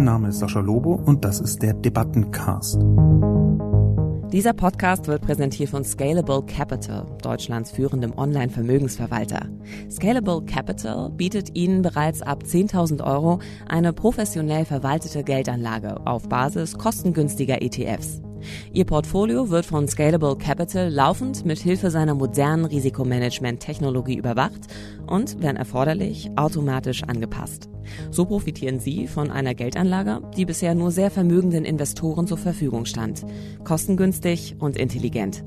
Mein Name ist Sascha Lobo und das ist der Debattencast. Dieser Podcast wird präsentiert von Scalable Capital, Deutschlands führendem Online-Vermögensverwalter. Scalable Capital bietet Ihnen bereits ab 10.000 Euro eine professionell verwaltete Geldanlage auf Basis kostengünstiger ETFs. Ihr Portfolio wird von Scalable Capital laufend mit Hilfe seiner modernen Risikomanagement-Technologie überwacht und, wenn erforderlich, automatisch angepasst. So profitieren Sie von einer Geldanlage, die bisher nur sehr vermögenden Investoren zur Verfügung stand. Kostengünstig und intelligent.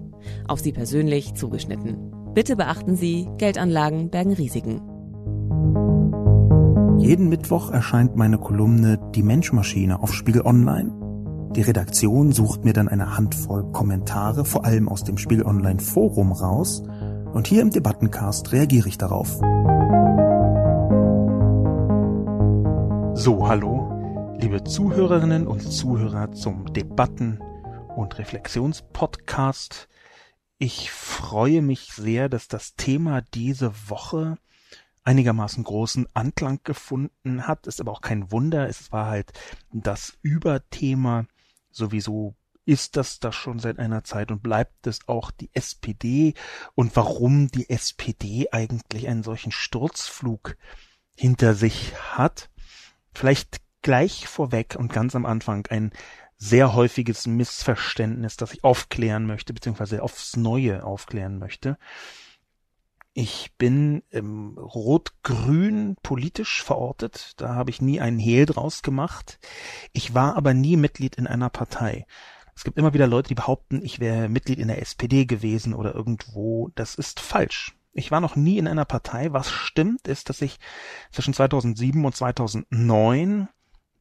Auf Sie persönlich zugeschnitten. Bitte beachten Sie, Geldanlagen bergen Risiken. Jeden Mittwoch erscheint meine Kolumne Die Menschmaschine auf Spiegel Online die Redaktion sucht mir dann eine Handvoll Kommentare, vor allem aus dem Spiel Online Forum raus, und hier im Debattencast reagiere ich darauf. So, hallo, liebe Zuhörerinnen und Zuhörer zum Debatten- und Reflexionspodcast. Ich freue mich sehr, dass das Thema diese Woche einigermaßen großen Anklang gefunden hat. Ist aber auch kein Wunder. Es war halt das Überthema Sowieso ist das das schon seit einer Zeit und bleibt es auch die SPD und warum die SPD eigentlich einen solchen Sturzflug hinter sich hat. Vielleicht gleich vorweg und ganz am Anfang ein sehr häufiges Missverständnis, das ich aufklären möchte, beziehungsweise aufs Neue aufklären möchte. Ich bin ähm, rot-grün politisch verortet. Da habe ich nie einen Hehl draus gemacht. Ich war aber nie Mitglied in einer Partei. Es gibt immer wieder Leute, die behaupten, ich wäre Mitglied in der SPD gewesen oder irgendwo. Das ist falsch. Ich war noch nie in einer Partei. Was stimmt, ist, dass ich zwischen 2007 und 2009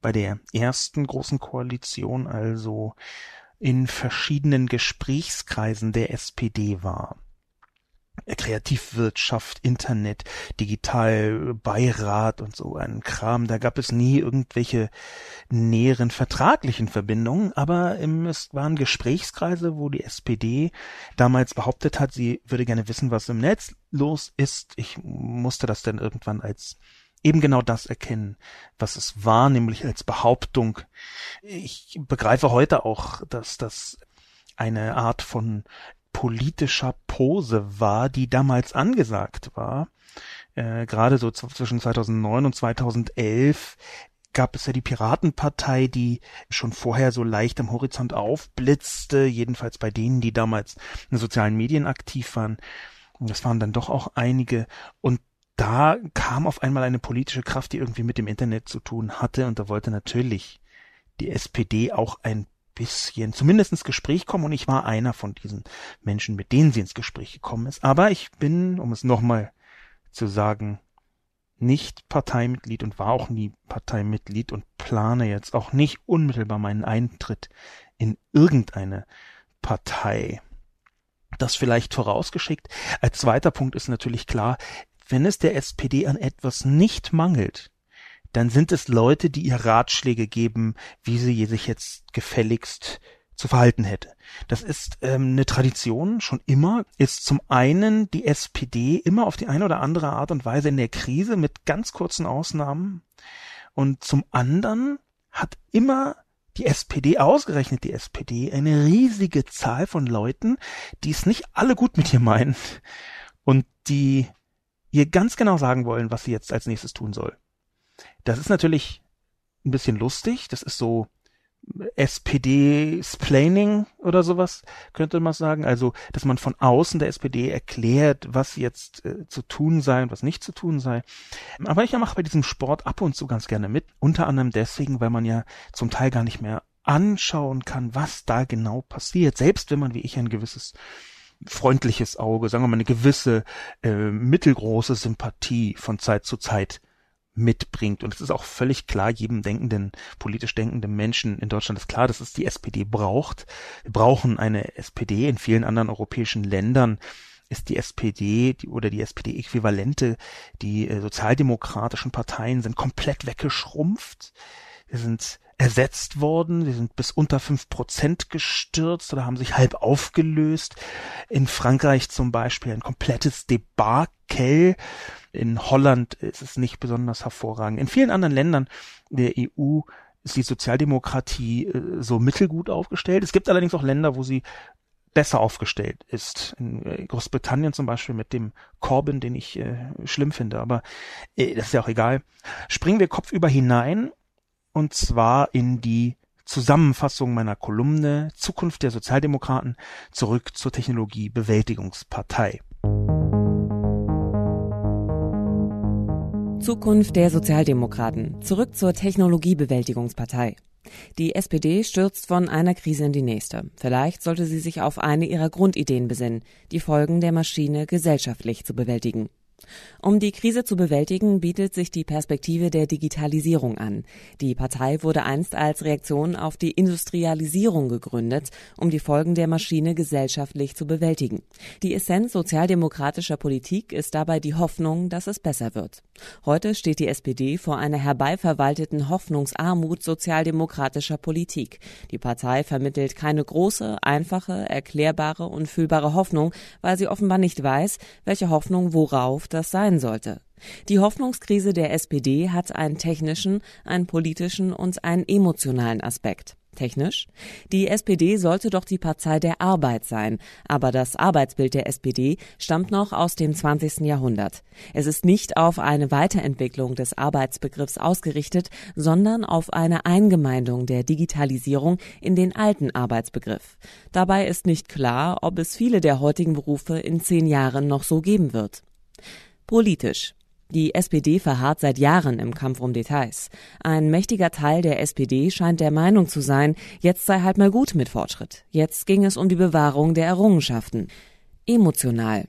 bei der ersten großen Koalition, also in verschiedenen Gesprächskreisen der SPD war. Kreativwirtschaft, Internet, Digital, Beirat und so einen Kram. Da gab es nie irgendwelche näheren vertraglichen Verbindungen, aber es waren Gesprächskreise, wo die SPD damals behauptet hat, sie würde gerne wissen, was im Netz los ist. Ich musste das dann irgendwann als eben genau das erkennen, was es war, nämlich als Behauptung. Ich begreife heute auch, dass das eine Art von politischer Pose war, die damals angesagt war. Äh, Gerade so zwischen 2009 und 2011 gab es ja die Piratenpartei, die schon vorher so leicht am Horizont aufblitzte, jedenfalls bei denen, die damals in sozialen Medien aktiv waren. Das waren dann doch auch einige. Und da kam auf einmal eine politische Kraft, die irgendwie mit dem Internet zu tun hatte. Und da wollte natürlich die SPD auch ein bisschen zumindest ins Gespräch kommen und ich war einer von diesen Menschen, mit denen sie ins Gespräch gekommen ist. Aber ich bin, um es nochmal zu sagen, nicht Parteimitglied und war auch nie Parteimitglied und plane jetzt auch nicht unmittelbar meinen Eintritt in irgendeine Partei. Das vielleicht vorausgeschickt. Als zweiter Punkt ist natürlich klar, wenn es der SPD an etwas nicht mangelt, dann sind es Leute, die ihr Ratschläge geben, wie sie sich jetzt gefälligst zu verhalten hätte. Das ist ähm, eine Tradition schon immer, ist zum einen die SPD immer auf die eine oder andere Art und Weise in der Krise mit ganz kurzen Ausnahmen und zum anderen hat immer die SPD, ausgerechnet die SPD, eine riesige Zahl von Leuten, die es nicht alle gut mit ihr meinen und die ihr ganz genau sagen wollen, was sie jetzt als nächstes tun soll. Das ist natürlich ein bisschen lustig. Das ist so äh, SPD-Splaining oder sowas, könnte man sagen. Also, dass man von außen der SPD erklärt, was jetzt äh, zu tun sei und was nicht zu tun sei. Aber ich mache bei diesem Sport ab und zu ganz gerne mit. Unter anderem deswegen, weil man ja zum Teil gar nicht mehr anschauen kann, was da genau passiert. Selbst wenn man wie ich ein gewisses freundliches Auge, sagen wir mal eine gewisse äh, mittelgroße Sympathie von Zeit zu Zeit mitbringt. Und es ist auch völlig klar jedem denkenden, politisch denkenden Menschen in Deutschland ist klar, dass es die SPD braucht. Wir brauchen eine SPD. In vielen anderen europäischen Ländern ist die SPD die, oder die SPD-Äquivalente, die äh, sozialdemokratischen Parteien sind komplett weggeschrumpft. Wir sind ersetzt worden. Sie sind bis unter fünf Prozent gestürzt oder haben sich halb aufgelöst. In Frankreich zum Beispiel ein komplettes Debakel. In Holland ist es nicht besonders hervorragend. In vielen anderen Ländern der EU ist die Sozialdemokratie äh, so mittelgut aufgestellt. Es gibt allerdings auch Länder, wo sie besser aufgestellt ist. In äh, Großbritannien zum Beispiel mit dem Corbyn, den ich äh, schlimm finde, aber äh, das ist ja auch egal. Springen wir kopfüber hinein und zwar in die Zusammenfassung meiner Kolumne Zukunft der Sozialdemokraten zurück zur Technologiebewältigungspartei. Zukunft der Sozialdemokraten zurück zur Technologiebewältigungspartei. Die SPD stürzt von einer Krise in die nächste. Vielleicht sollte sie sich auf eine ihrer Grundideen besinnen, die Folgen der Maschine gesellschaftlich zu bewältigen. Um die Krise zu bewältigen, bietet sich die Perspektive der Digitalisierung an. Die Partei wurde einst als Reaktion auf die Industrialisierung gegründet, um die Folgen der Maschine gesellschaftlich zu bewältigen. Die Essenz sozialdemokratischer Politik ist dabei die Hoffnung, dass es besser wird. Heute steht die SPD vor einer herbeiverwalteten Hoffnungsarmut sozialdemokratischer Politik. Die Partei vermittelt keine große, einfache, erklärbare und fühlbare Hoffnung, weil sie offenbar nicht weiß, welche Hoffnung worauf das sein sollte. Die Hoffnungskrise der SPD hat einen technischen, einen politischen und einen emotionalen Aspekt. Technisch? Die SPD sollte doch die Partei der Arbeit sein, aber das Arbeitsbild der SPD stammt noch aus dem 20. Jahrhundert. Es ist nicht auf eine Weiterentwicklung des Arbeitsbegriffs ausgerichtet, sondern auf eine Eingemeindung der Digitalisierung in den alten Arbeitsbegriff. Dabei ist nicht klar, ob es viele der heutigen Berufe in zehn Jahren noch so geben wird. Politisch. Die SPD verharrt seit Jahren im Kampf um Details. Ein mächtiger Teil der SPD scheint der Meinung zu sein, jetzt sei halt mal gut mit Fortschritt. Jetzt ging es um die Bewahrung der Errungenschaften. Emotional.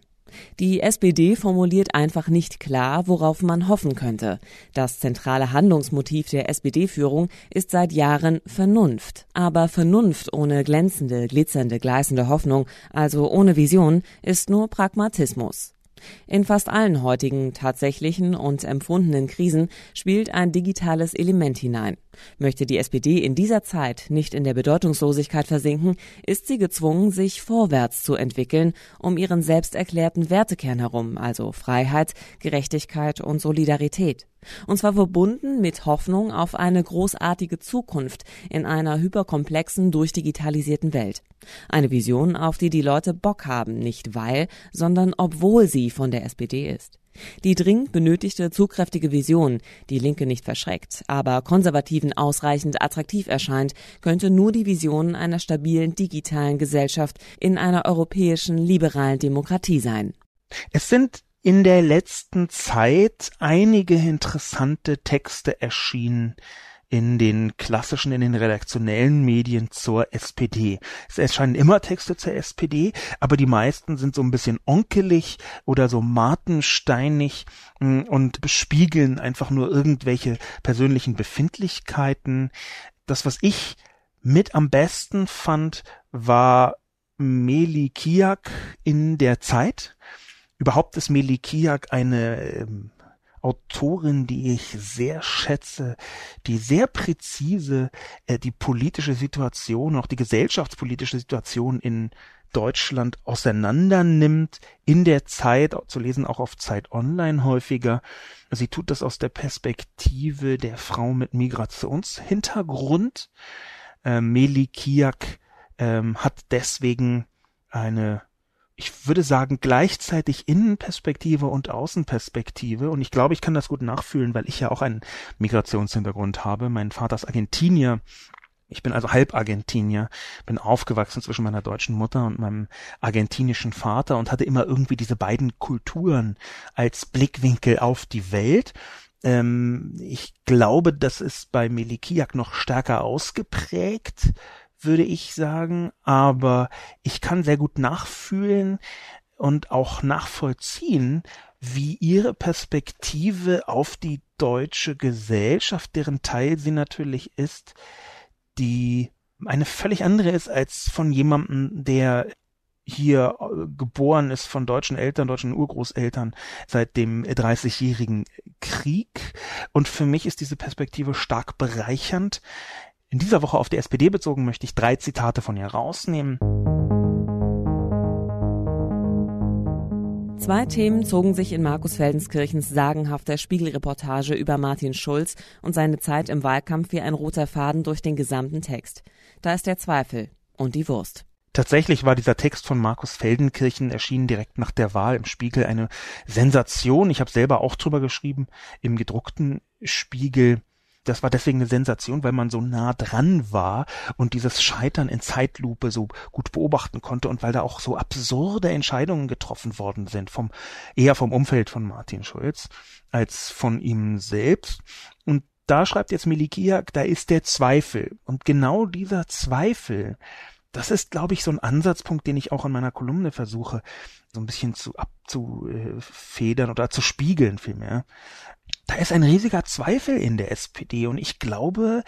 Die SPD formuliert einfach nicht klar, worauf man hoffen könnte. Das zentrale Handlungsmotiv der SPD-Führung ist seit Jahren Vernunft. Aber Vernunft ohne glänzende, glitzernde, gleißende Hoffnung, also ohne Vision, ist nur Pragmatismus. In fast allen heutigen tatsächlichen und empfundenen Krisen spielt ein digitales Element hinein. Möchte die SPD in dieser Zeit nicht in der Bedeutungslosigkeit versinken, ist sie gezwungen, sich vorwärts zu entwickeln, um ihren selbst erklärten Wertekern herum, also Freiheit, Gerechtigkeit und Solidarität. Und zwar verbunden mit Hoffnung auf eine großartige Zukunft in einer hyperkomplexen, durchdigitalisierten Welt. Eine Vision, auf die die Leute Bock haben, nicht weil, sondern obwohl sie von der SPD ist. Die dringend benötigte zugkräftige Vision, die Linke nicht verschreckt, aber Konservativen ausreichend attraktiv erscheint, könnte nur die Vision einer stabilen digitalen Gesellschaft in einer europäischen liberalen Demokratie sein. Es sind in der letzten Zeit einige interessante Texte erschienen, in den klassischen, in den redaktionellen Medien zur SPD. Es erscheinen immer Texte zur SPD, aber die meisten sind so ein bisschen onkelig oder so martensteinig mm, und bespiegeln einfach nur irgendwelche persönlichen Befindlichkeiten. Das, was ich mit am besten fand, war Meli Kiak in der Zeit. Überhaupt ist Meli Kiak eine ähm, Autorin, die ich sehr schätze, die sehr präzise äh, die politische Situation, auch die gesellschaftspolitische Situation in Deutschland auseinandernimmt, in der Zeit, zu lesen auch auf Zeit Online häufiger. Sie tut das aus der Perspektive der Frau mit Migrationshintergrund. Äh, Meli Kiak ähm, hat deswegen eine ich würde sagen, gleichzeitig Innenperspektive und Außenperspektive. Und ich glaube, ich kann das gut nachfühlen, weil ich ja auch einen Migrationshintergrund habe. Mein Vater ist Argentinier. Ich bin also halb Argentinier, bin aufgewachsen zwischen meiner deutschen Mutter und meinem argentinischen Vater und hatte immer irgendwie diese beiden Kulturen als Blickwinkel auf die Welt ähm, ich glaube, das ist bei Melikiak noch stärker ausgeprägt würde ich sagen, aber ich kann sehr gut nachfühlen und auch nachvollziehen, wie ihre Perspektive auf die deutsche Gesellschaft, deren Teil sie natürlich ist, die eine völlig andere ist als von jemandem, der hier äh, geboren ist von deutschen Eltern, deutschen Urgroßeltern seit dem 30-jährigen Krieg. Und für mich ist diese Perspektive stark bereichernd. In dieser Woche auf die SPD bezogen möchte ich drei Zitate von ihr rausnehmen. Zwei Themen zogen sich in Markus Feldenskirchens sagenhafter Spiegelreportage über Martin Schulz und seine Zeit im Wahlkampf wie ein roter Faden durch den gesamten Text. Da ist der Zweifel und die Wurst. Tatsächlich war dieser Text von Markus Feldenkirchen erschienen direkt nach der Wahl im Spiegel eine Sensation. Ich habe selber auch drüber geschrieben im gedruckten Spiegel das war deswegen eine Sensation, weil man so nah dran war und dieses Scheitern in Zeitlupe so gut beobachten konnte und weil da auch so absurde Entscheidungen getroffen worden sind vom, eher vom Umfeld von Martin Schulz als von ihm selbst. Und da schreibt jetzt Melikiak, da ist der Zweifel. Und genau dieser Zweifel, das ist, glaube ich, so ein Ansatzpunkt, den ich auch in meiner Kolumne versuche, so ein bisschen zu abzufedern oder zu spiegeln vielmehr da ist ein riesiger Zweifel in der SPD und ich glaube,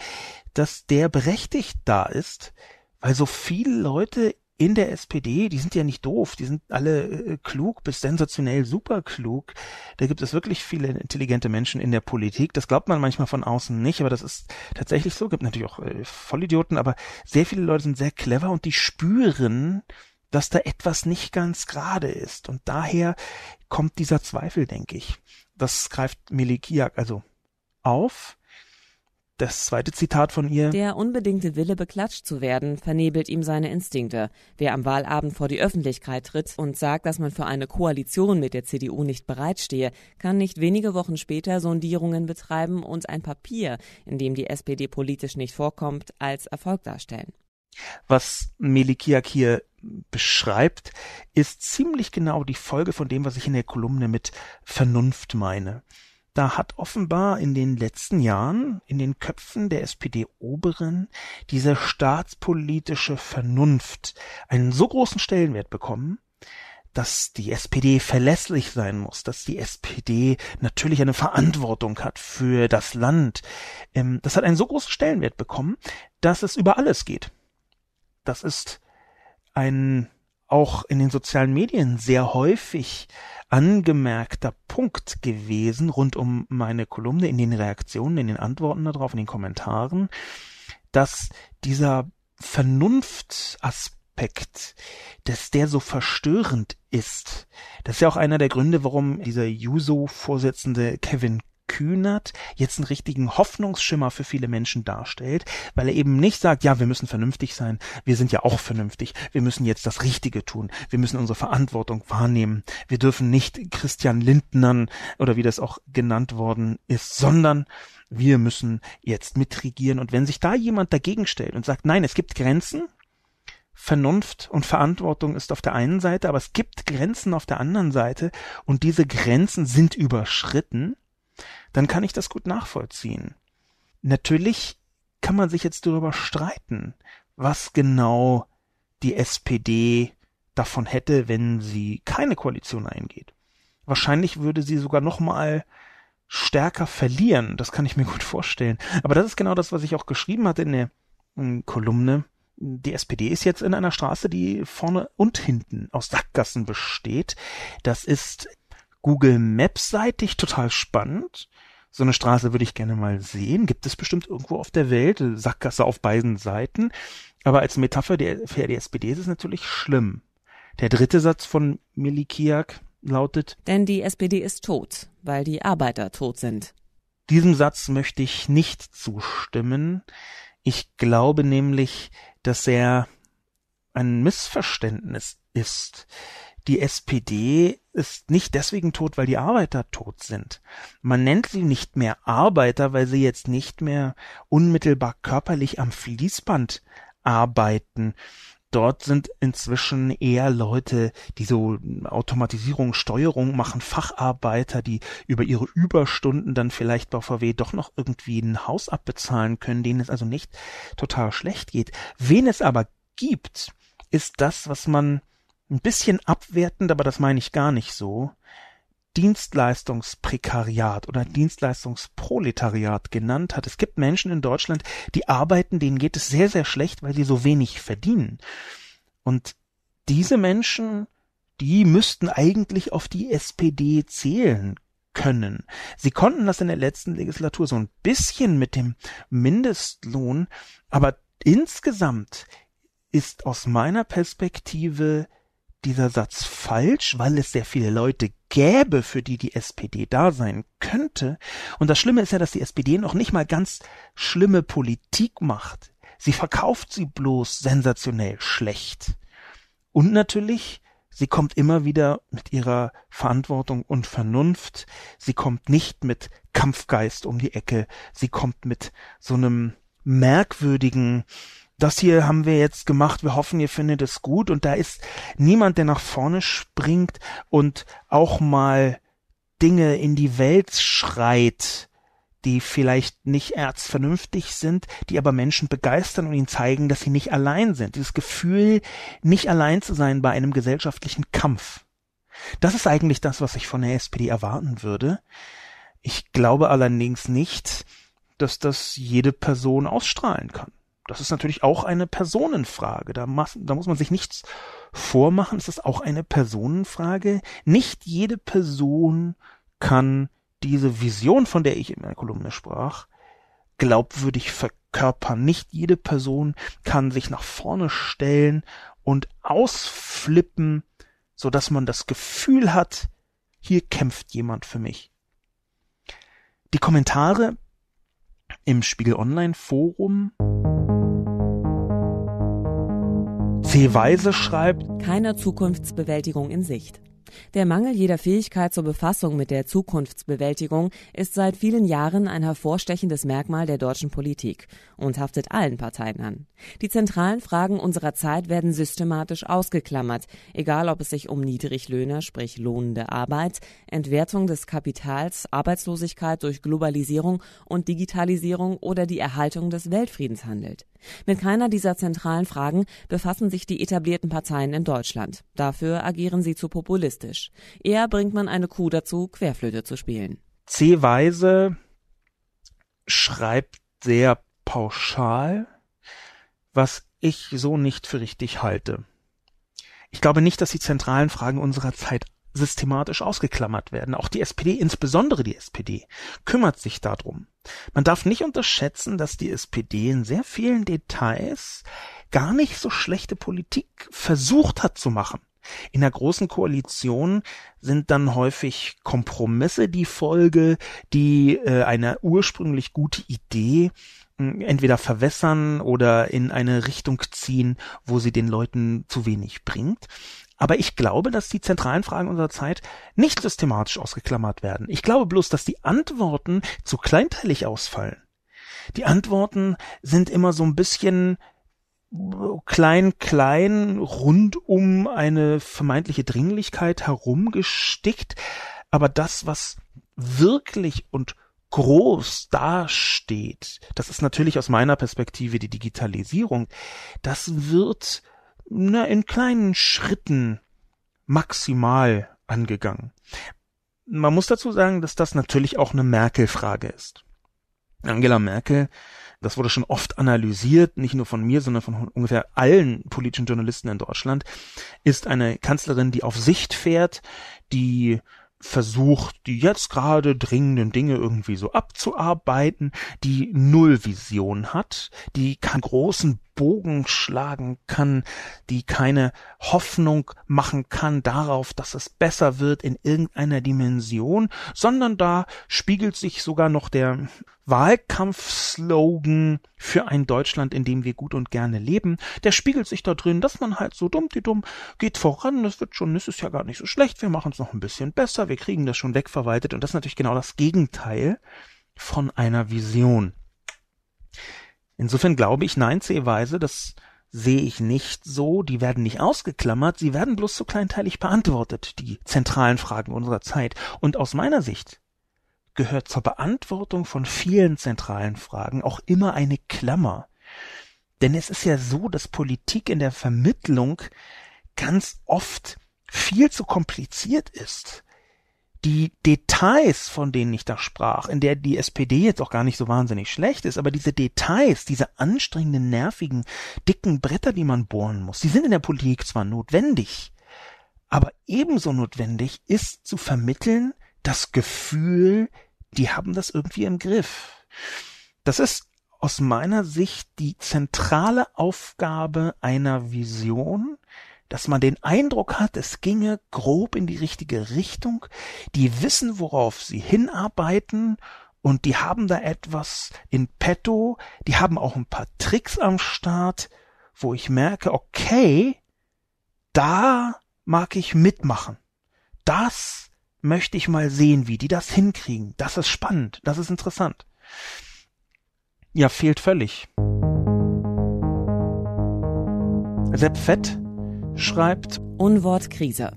dass der berechtigt da ist, weil so viele Leute in der SPD, die sind ja nicht doof, die sind alle äh, klug bis sensationell super klug. Da gibt es wirklich viele intelligente Menschen in der Politik. Das glaubt man manchmal von außen nicht, aber das ist tatsächlich so. Gibt natürlich auch äh, Vollidioten, aber sehr viele Leute sind sehr clever und die spüren, dass da etwas nicht ganz gerade ist. Und daher kommt dieser Zweifel, denke ich das greift Melikiak also auf. Das zweite Zitat von ihr. Der unbedingte Wille, beklatscht zu werden, vernebelt ihm seine Instinkte. Wer am Wahlabend vor die Öffentlichkeit tritt und sagt, dass man für eine Koalition mit der CDU nicht bereitstehe, kann nicht wenige Wochen später Sondierungen betreiben und ein Papier, in dem die SPD politisch nicht vorkommt, als Erfolg darstellen. Was Melikiak hier beschreibt, ist ziemlich genau die Folge von dem, was ich in der Kolumne mit Vernunft meine. Da hat offenbar in den letzten Jahren in den Köpfen der SPD-Oberen diese staatspolitische Vernunft einen so großen Stellenwert bekommen, dass die SPD verlässlich sein muss, dass die SPD natürlich eine Verantwortung hat für das Land. Ähm, das hat einen so großen Stellenwert bekommen, dass es über alles geht das ist ein auch in den sozialen Medien sehr häufig angemerkter Punkt gewesen rund um meine Kolumne in den Reaktionen, in den Antworten darauf, in den Kommentaren, dass dieser Vernunftaspekt, dass der so verstörend ist. Das ist ja auch einer der Gründe, warum dieser Juso-Vorsitzende Kevin kühnert, jetzt einen richtigen Hoffnungsschimmer für viele Menschen darstellt, weil er eben nicht sagt, ja, wir müssen vernünftig sein, wir sind ja auch vernünftig, wir müssen jetzt das Richtige tun, wir müssen unsere Verantwortung wahrnehmen, wir dürfen nicht Christian Lindnern oder wie das auch genannt worden ist, sondern wir müssen jetzt mitregieren. Und wenn sich da jemand dagegen stellt und sagt, nein, es gibt Grenzen, Vernunft und Verantwortung ist auf der einen Seite, aber es gibt Grenzen auf der anderen Seite und diese Grenzen sind überschritten, dann kann ich das gut nachvollziehen. Natürlich kann man sich jetzt darüber streiten, was genau die SPD davon hätte, wenn sie keine Koalition eingeht. Wahrscheinlich würde sie sogar noch mal stärker verlieren. Das kann ich mir gut vorstellen. Aber das ist genau das, was ich auch geschrieben hatte in der Kolumne. Die SPD ist jetzt in einer Straße, die vorne und hinten aus Sackgassen besteht. Das ist Google Maps-seitig total spannend. So eine Straße würde ich gerne mal sehen. Gibt es bestimmt irgendwo auf der Welt, Sackgasse auf beiden Seiten. Aber als Metapher der, für die SPD ist es natürlich schlimm. Der dritte Satz von Milikiak lautet Denn die SPD ist tot, weil die Arbeiter tot sind. Diesem Satz möchte ich nicht zustimmen. Ich glaube nämlich, dass er ein Missverständnis ist die SPD ist nicht deswegen tot, weil die Arbeiter tot sind. Man nennt sie nicht mehr Arbeiter, weil sie jetzt nicht mehr unmittelbar körperlich am Fließband arbeiten. Dort sind inzwischen eher Leute, die so Automatisierung, Steuerung machen, Facharbeiter, die über ihre Überstunden dann vielleicht bei VW doch noch irgendwie ein Haus abbezahlen können, denen es also nicht total schlecht geht. Wen es aber gibt, ist das, was man ein bisschen abwertend, aber das meine ich gar nicht so, Dienstleistungsprekariat oder Dienstleistungsproletariat genannt hat. Es gibt Menschen in Deutschland, die arbeiten, denen geht es sehr, sehr schlecht, weil sie so wenig verdienen. Und diese Menschen, die müssten eigentlich auf die SPD zählen können. Sie konnten das in der letzten Legislatur so ein bisschen mit dem Mindestlohn, aber insgesamt ist aus meiner Perspektive dieser Satz falsch, weil es sehr viele Leute gäbe, für die die SPD da sein könnte. Und das Schlimme ist ja, dass die SPD noch nicht mal ganz schlimme Politik macht. Sie verkauft sie bloß sensationell schlecht. Und natürlich, sie kommt immer wieder mit ihrer Verantwortung und Vernunft. Sie kommt nicht mit Kampfgeist um die Ecke. Sie kommt mit so einem merkwürdigen, das hier haben wir jetzt gemacht, wir hoffen, ihr findet es gut. Und da ist niemand, der nach vorne springt und auch mal Dinge in die Welt schreit, die vielleicht nicht erzvernünftig sind, die aber Menschen begeistern und ihnen zeigen, dass sie nicht allein sind. Dieses Gefühl, nicht allein zu sein bei einem gesellschaftlichen Kampf. Das ist eigentlich das, was ich von der SPD erwarten würde. Ich glaube allerdings nicht, dass das jede Person ausstrahlen kann das ist natürlich auch eine Personenfrage. Da, muss, da muss man sich nichts vormachen. Es ist auch eine Personenfrage. Nicht jede Person kann diese Vision, von der ich in meiner Kolumne sprach, glaubwürdig verkörpern. Nicht jede Person kann sich nach vorne stellen und ausflippen, so dass man das Gefühl hat, hier kämpft jemand für mich. Die Kommentare im Spiegel Online Forum C. Weise schreibt, keiner Zukunftsbewältigung in Sicht. Der Mangel jeder Fähigkeit zur Befassung mit der Zukunftsbewältigung ist seit vielen Jahren ein hervorstechendes Merkmal der deutschen Politik und haftet allen Parteien an. Die zentralen Fragen unserer Zeit werden systematisch ausgeklammert, egal ob es sich um Niedriglöhne, sprich lohnende Arbeit, Entwertung des Kapitals, Arbeitslosigkeit durch Globalisierung und Digitalisierung oder die Erhaltung des Weltfriedens handelt. Mit keiner dieser zentralen Fragen befassen sich die etablierten Parteien in Deutschland. Dafür agieren sie zu Populisten realistisch. Eher bringt man eine Kuh dazu, Querflöte zu spielen. C. Weise schreibt sehr pauschal, was ich so nicht für richtig halte. Ich glaube nicht, dass die zentralen Fragen unserer Zeit systematisch ausgeklammert werden. Auch die SPD, insbesondere die SPD, kümmert sich darum. Man darf nicht unterschätzen, dass die SPD in sehr vielen Details gar nicht so schlechte Politik versucht hat zu machen. In der großen Koalition sind dann häufig Kompromisse die Folge, die äh, eine ursprünglich gute Idee hm, entweder verwässern oder in eine Richtung ziehen, wo sie den Leuten zu wenig bringt. Aber ich glaube, dass die zentralen Fragen unserer Zeit nicht systematisch ausgeklammert werden. Ich glaube bloß, dass die Antworten zu kleinteilig ausfallen. Die Antworten sind immer so ein bisschen klein, klein rund um eine vermeintliche Dringlichkeit herumgestickt. Aber das, was wirklich und groß dasteht, das ist natürlich aus meiner Perspektive die Digitalisierung, das wird na, in kleinen Schritten maximal angegangen. Man muss dazu sagen, dass das natürlich auch eine Merkel-Frage ist. Angela Merkel das wurde schon oft analysiert, nicht nur von mir, sondern von ungefähr allen politischen Journalisten in Deutschland, ist eine Kanzlerin, die auf Sicht fährt, die versucht, die jetzt gerade dringenden Dinge irgendwie so abzuarbeiten, die Nullvision hat, die keinen großen Bogen schlagen kann, die keine Hoffnung machen kann darauf, dass es besser wird in irgendeiner Dimension, sondern da spiegelt sich sogar noch der Wahlkampfslogan für ein Deutschland, in dem wir gut und gerne leben, der spiegelt sich da drin, dass man halt so dumm die dumm geht voran, das wird schon, das ist ja gar nicht so schlecht, wir machen es noch ein bisschen besser, wir kriegen das schon wegverwaltet und das ist natürlich genau das Gegenteil von einer Vision. Insofern glaube ich, nein, C-Weise, das sehe ich nicht so. Die werden nicht ausgeklammert, sie werden bloß so kleinteilig beantwortet, die zentralen Fragen unserer Zeit. Und aus meiner Sicht gehört zur Beantwortung von vielen zentralen Fragen auch immer eine Klammer. Denn es ist ja so, dass Politik in der Vermittlung ganz oft viel zu kompliziert ist die Details, von denen ich da sprach, in der die SPD jetzt auch gar nicht so wahnsinnig schlecht ist, aber diese Details, diese anstrengenden, nervigen, dicken Bretter, die man bohren muss, die sind in der Politik zwar notwendig, aber ebenso notwendig ist zu vermitteln das Gefühl, die haben das irgendwie im Griff. Das ist aus meiner Sicht die zentrale Aufgabe einer Vision, dass man den Eindruck hat, es ginge grob in die richtige Richtung, die wissen, worauf sie hinarbeiten und die haben da etwas in petto, die haben auch ein paar Tricks am Start, wo ich merke, okay, da mag ich mitmachen. Das möchte ich mal sehen, wie die das hinkriegen. Das ist spannend, das ist interessant. Ja, fehlt völlig. Sepp Fett schreibt Unwort Krise.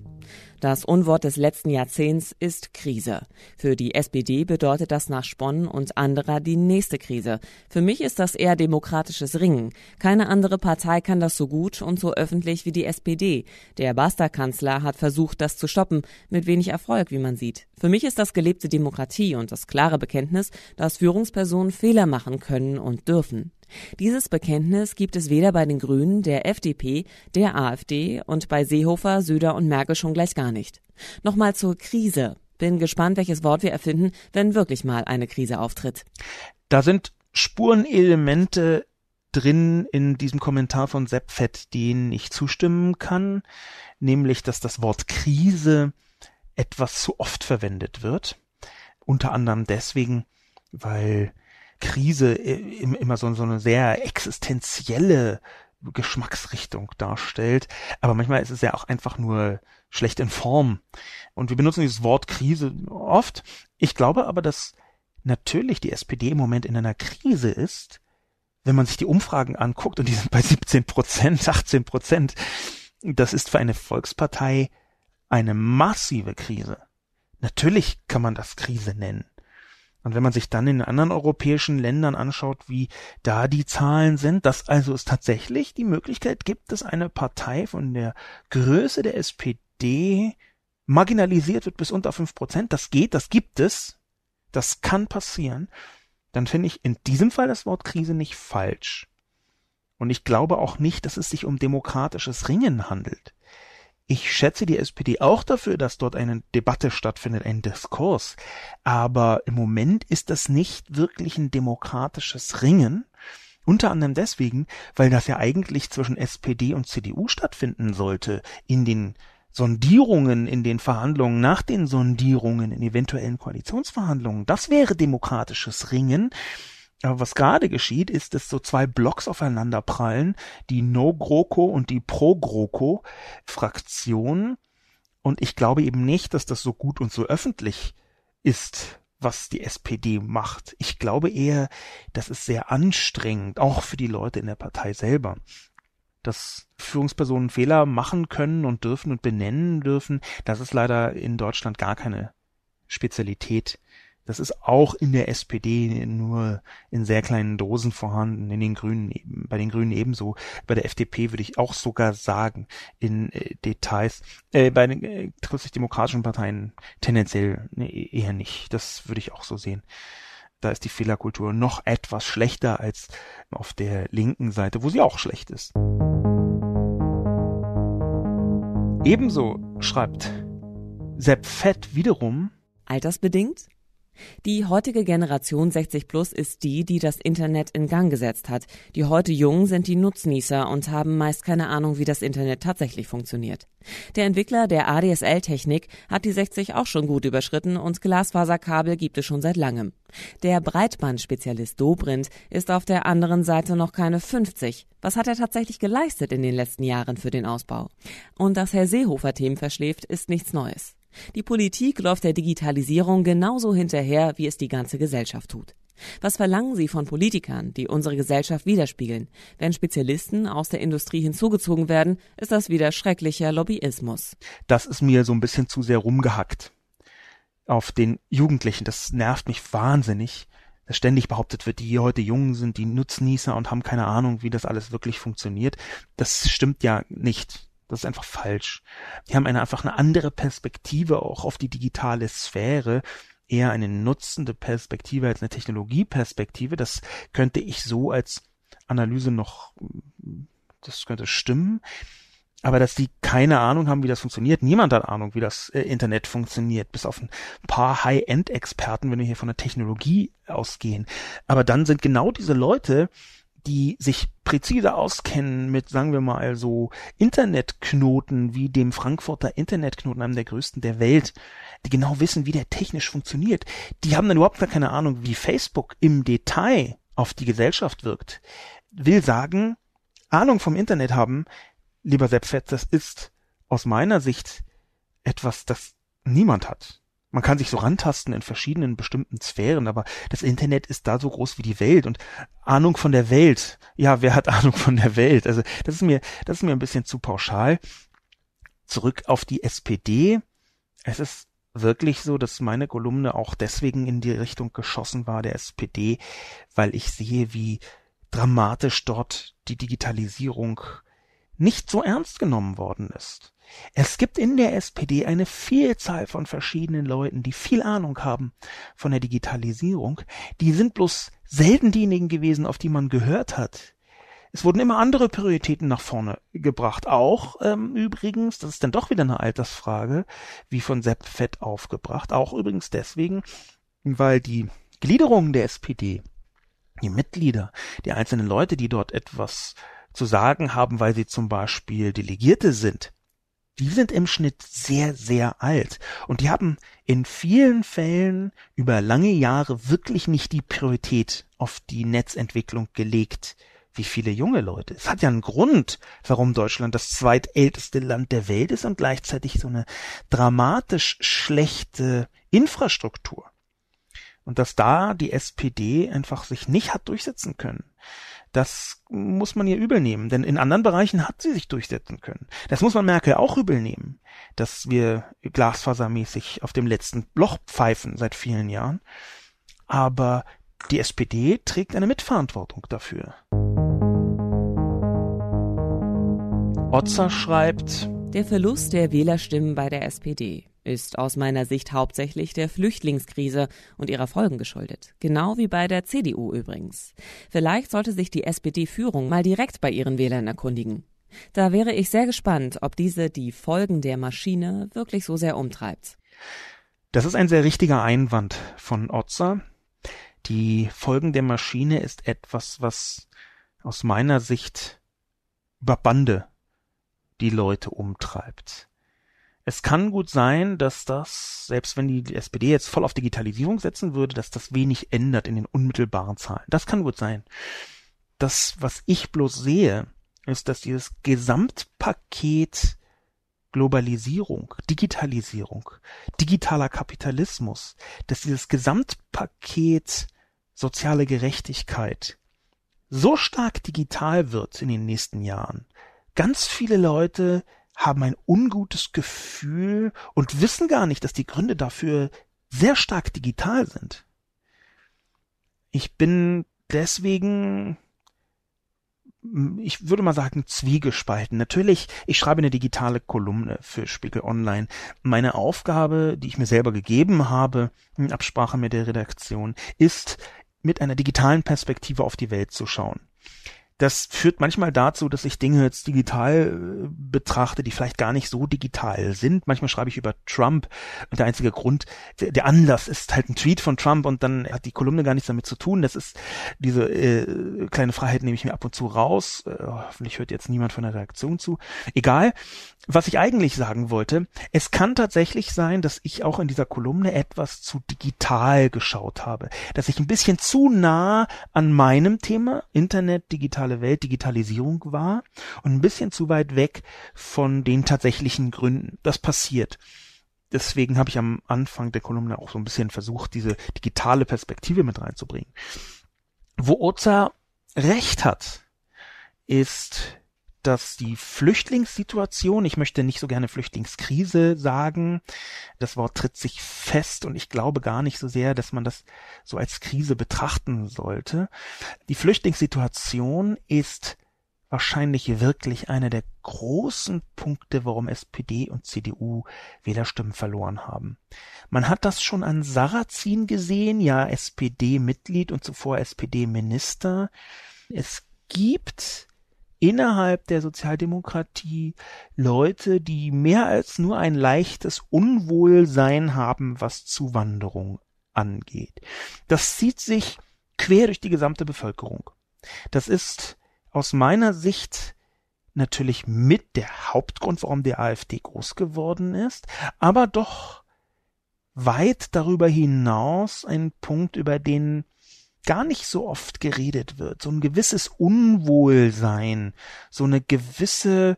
Das Unwort des letzten Jahrzehnts ist Krise. Für die SPD bedeutet das nach Sponnen und anderer die nächste Krise. Für mich ist das eher demokratisches Ringen. Keine andere Partei kann das so gut und so öffentlich wie die SPD. Der Basta-Kanzler hat versucht, das zu stoppen, mit wenig Erfolg, wie man sieht. Für mich ist das gelebte Demokratie und das klare Bekenntnis, dass Führungspersonen Fehler machen können und dürfen. Dieses Bekenntnis gibt es weder bei den Grünen, der FDP, der AfD und bei Seehofer, Söder und Merkel schon gleich gar nicht. Nochmal zur Krise. Bin gespannt, welches Wort wir erfinden, wenn wirklich mal eine Krise auftritt. Da sind Spurenelemente drin in diesem Kommentar von Sepp Fett, denen ich zustimmen kann, nämlich, dass das Wort Krise etwas zu oft verwendet wird. Unter anderem deswegen, weil Krise äh, immer so, so eine sehr existenzielle Geschmacksrichtung darstellt. Aber manchmal ist es ja auch einfach nur schlecht in Form. Und wir benutzen dieses Wort Krise oft. Ich glaube aber, dass natürlich die SPD im Moment in einer Krise ist, wenn man sich die Umfragen anguckt, und die sind bei 17 Prozent, 18 Prozent, das ist für eine Volkspartei eine massive Krise. Natürlich kann man das Krise nennen. Und wenn man sich dann in anderen europäischen Ländern anschaut, wie da die Zahlen sind, dass also es tatsächlich die Möglichkeit gibt, dass eine Partei von der Größe der SPD marginalisiert wird bis unter fünf Prozent, das geht, das gibt es, das kann passieren, dann finde ich in diesem Fall das Wort Krise nicht falsch. Und ich glaube auch nicht, dass es sich um demokratisches Ringen handelt. Ich schätze die SPD auch dafür, dass dort eine Debatte stattfindet, ein Diskurs. Aber im Moment ist das nicht wirklich ein demokratisches Ringen. Unter anderem deswegen, weil das ja eigentlich zwischen SPD und CDU stattfinden sollte in den Sondierungen in den Verhandlungen, nach den Sondierungen in eventuellen Koalitionsverhandlungen. Das wäre demokratisches Ringen. Aber was gerade geschieht, ist, dass so zwei Blocks aufeinander prallen, die No-GroKo und die Pro-GroKo-Fraktion. Und ich glaube eben nicht, dass das so gut und so öffentlich ist, was die SPD macht. Ich glaube eher, das ist sehr anstrengend, auch für die Leute in der Partei selber. Dass Führungspersonen Fehler machen können und dürfen und benennen dürfen, das ist leider in Deutschland gar keine Spezialität das ist auch in der SPD nur in sehr kleinen Dosen vorhanden, in den Grünen eben, bei den Grünen ebenso. Bei der FDP würde ich auch sogar sagen, in äh, Details, äh, bei den äh, christlich-demokratischen Parteien tendenziell ne, eher nicht. Das würde ich auch so sehen da ist die Fehlerkultur noch etwas schlechter als auf der linken Seite, wo sie auch schlecht ist. Ebenso schreibt Sepp Fett wiederum. Altersbedingt? Die heutige Generation 60 Plus ist die, die das Internet in Gang gesetzt hat. Die heute Jungen sind die Nutznießer und haben meist keine Ahnung, wie das Internet tatsächlich funktioniert. Der Entwickler der ADSL-Technik hat die 60 auch schon gut überschritten und Glasfaserkabel gibt es schon seit langem. Der Breitbandspezialist Dobrindt ist auf der anderen Seite noch keine 50. Was hat er tatsächlich geleistet in den letzten Jahren für den Ausbau? Und dass Herr Seehofer Themen verschläft, ist nichts Neues. Die Politik läuft der Digitalisierung genauso hinterher, wie es die ganze Gesellschaft tut. Was verlangen Sie von Politikern, die unsere Gesellschaft widerspiegeln? Wenn Spezialisten aus der Industrie hinzugezogen werden, ist das wieder schrecklicher Lobbyismus. Das ist mir so ein bisschen zu sehr rumgehackt. Auf den Jugendlichen, das nervt mich wahnsinnig, dass ständig behauptet wird, die heute Jungen sind, die Nutznießer und haben keine Ahnung, wie das alles wirklich funktioniert. Das stimmt ja nicht. Das ist einfach falsch. Die haben eine, einfach eine andere Perspektive auch auf die digitale Sphäre, eher eine nutzende Perspektive als eine Technologieperspektive. Das könnte ich so als Analyse noch, das könnte stimmen. Aber dass die keine Ahnung haben, wie das funktioniert. Niemand hat Ahnung, wie das äh, Internet funktioniert. Bis auf ein paar High-End-Experten, wenn wir hier von der Technologie ausgehen. Aber dann sind genau diese Leute, die sich präzise auskennen mit, sagen wir mal, so Internetknoten wie dem Frankfurter Internetknoten, einem der größten der Welt, die genau wissen, wie der technisch funktioniert, die haben dann überhaupt gar keine Ahnung, wie Facebook im Detail auf die Gesellschaft wirkt, will sagen, Ahnung vom Internet haben, lieber Sepp Fett, das ist aus meiner Sicht etwas, das niemand hat man kann sich so rantasten in verschiedenen bestimmten Sphären, aber das Internet ist da so groß wie die Welt und Ahnung von der Welt. Ja, wer hat Ahnung von der Welt? Also, das ist mir, das ist mir ein bisschen zu pauschal. Zurück auf die SPD. Es ist wirklich so, dass meine Kolumne auch deswegen in die Richtung geschossen war der SPD, weil ich sehe, wie dramatisch dort die Digitalisierung nicht so ernst genommen worden ist. Es gibt in der SPD eine Vielzahl von verschiedenen Leuten, die viel Ahnung haben von der Digitalisierung. Die sind bloß selten diejenigen gewesen, auf die man gehört hat. Es wurden immer andere Prioritäten nach vorne gebracht. Auch ähm, übrigens, das ist dann doch wieder eine Altersfrage, wie von Sepp Fett aufgebracht. Auch übrigens deswegen, weil die Gliederung der SPD, die Mitglieder, die einzelnen Leute, die dort etwas zu sagen haben, weil sie zum Beispiel Delegierte sind, die sind im Schnitt sehr, sehr alt. Und die haben in vielen Fällen über lange Jahre wirklich nicht die Priorität auf die Netzentwicklung gelegt, wie viele junge Leute. Es hat ja einen Grund, warum Deutschland das zweitälteste Land der Welt ist und gleichzeitig so eine dramatisch schlechte Infrastruktur. Und dass da die SPD einfach sich nicht hat durchsetzen können. Das muss man ihr übel nehmen, denn in anderen Bereichen hat sie sich durchsetzen können. Das muss man Merkel auch übel nehmen, dass wir glasfasermäßig auf dem letzten Loch pfeifen seit vielen Jahren. Aber die SPD trägt eine Mitverantwortung dafür. Otzer schreibt, der Verlust der Wählerstimmen bei der SPD ist aus meiner Sicht hauptsächlich der Flüchtlingskrise und ihrer Folgen geschuldet. Genau wie bei der CDU übrigens. Vielleicht sollte sich die SPD-Führung mal direkt bei ihren Wählern erkundigen. Da wäre ich sehr gespannt, ob diese die Folgen der Maschine wirklich so sehr umtreibt. Das ist ein sehr richtiger Einwand von Otzer. Die Folgen der Maschine ist etwas, was aus meiner Sicht über Bande die Leute umtreibt. Es kann gut sein, dass das, selbst wenn die SPD jetzt voll auf Digitalisierung setzen würde, dass das wenig ändert in den unmittelbaren Zahlen. Das kann gut sein. Das, was ich bloß sehe, ist, dass dieses Gesamtpaket Globalisierung, Digitalisierung, digitaler Kapitalismus, dass dieses Gesamtpaket soziale Gerechtigkeit so stark digital wird in den nächsten Jahren, ganz viele Leute haben ein ungutes Gefühl und wissen gar nicht, dass die Gründe dafür sehr stark digital sind. Ich bin deswegen, ich würde mal sagen, zwiegespalten. Natürlich, ich schreibe eine digitale Kolumne für Spiegel Online. Meine Aufgabe, die ich mir selber gegeben habe, in Absprache mit der Redaktion, ist, mit einer digitalen Perspektive auf die Welt zu schauen das führt manchmal dazu, dass ich Dinge jetzt digital äh, betrachte, die vielleicht gar nicht so digital sind. Manchmal schreibe ich über Trump und der einzige Grund, der, Anlass ist halt ein Tweet von Trump und dann hat die Kolumne gar nichts damit zu tun. Das ist diese äh, kleine Freiheit nehme ich mir ab und zu raus. Äh, hoffentlich hört jetzt niemand von der Reaktion zu. Egal was ich eigentlich sagen wollte, es kann tatsächlich sein, dass ich auch in dieser Kolumne etwas zu digital geschaut habe, dass ich ein bisschen zu nah an meinem Thema Internet, digitale Welt, Digitalisierung war und ein bisschen zu weit weg von den tatsächlichen Gründen. Das passiert deswegen habe ich am Anfang der Kolumne auch so ein bisschen versucht, diese digitale Perspektive mit reinzubringen. Wo Oza recht hat, ist dass die Flüchtlingssituation, ich möchte nicht so gerne Flüchtlingskrise sagen, das Wort tritt sich fest und ich glaube gar nicht so sehr, dass man das so als Krise betrachten sollte. Die Flüchtlingssituation ist wahrscheinlich wirklich einer der großen Punkte, warum SPD und CDU Wählerstimmen verloren haben. Man hat das schon an Sarrazin gesehen, ja SPD-Mitglied und zuvor SPD-Minister. Es gibt innerhalb der Sozialdemokratie Leute, die mehr als nur ein leichtes Unwohlsein haben, was Zuwanderung angeht. Das zieht sich quer durch die gesamte Bevölkerung. Das ist aus meiner Sicht natürlich mit der Hauptgrund, warum die AfD groß geworden ist, aber doch weit darüber hinaus ein Punkt, über den gar nicht so oft geredet wird, so ein gewisses Unwohlsein, so eine gewisse,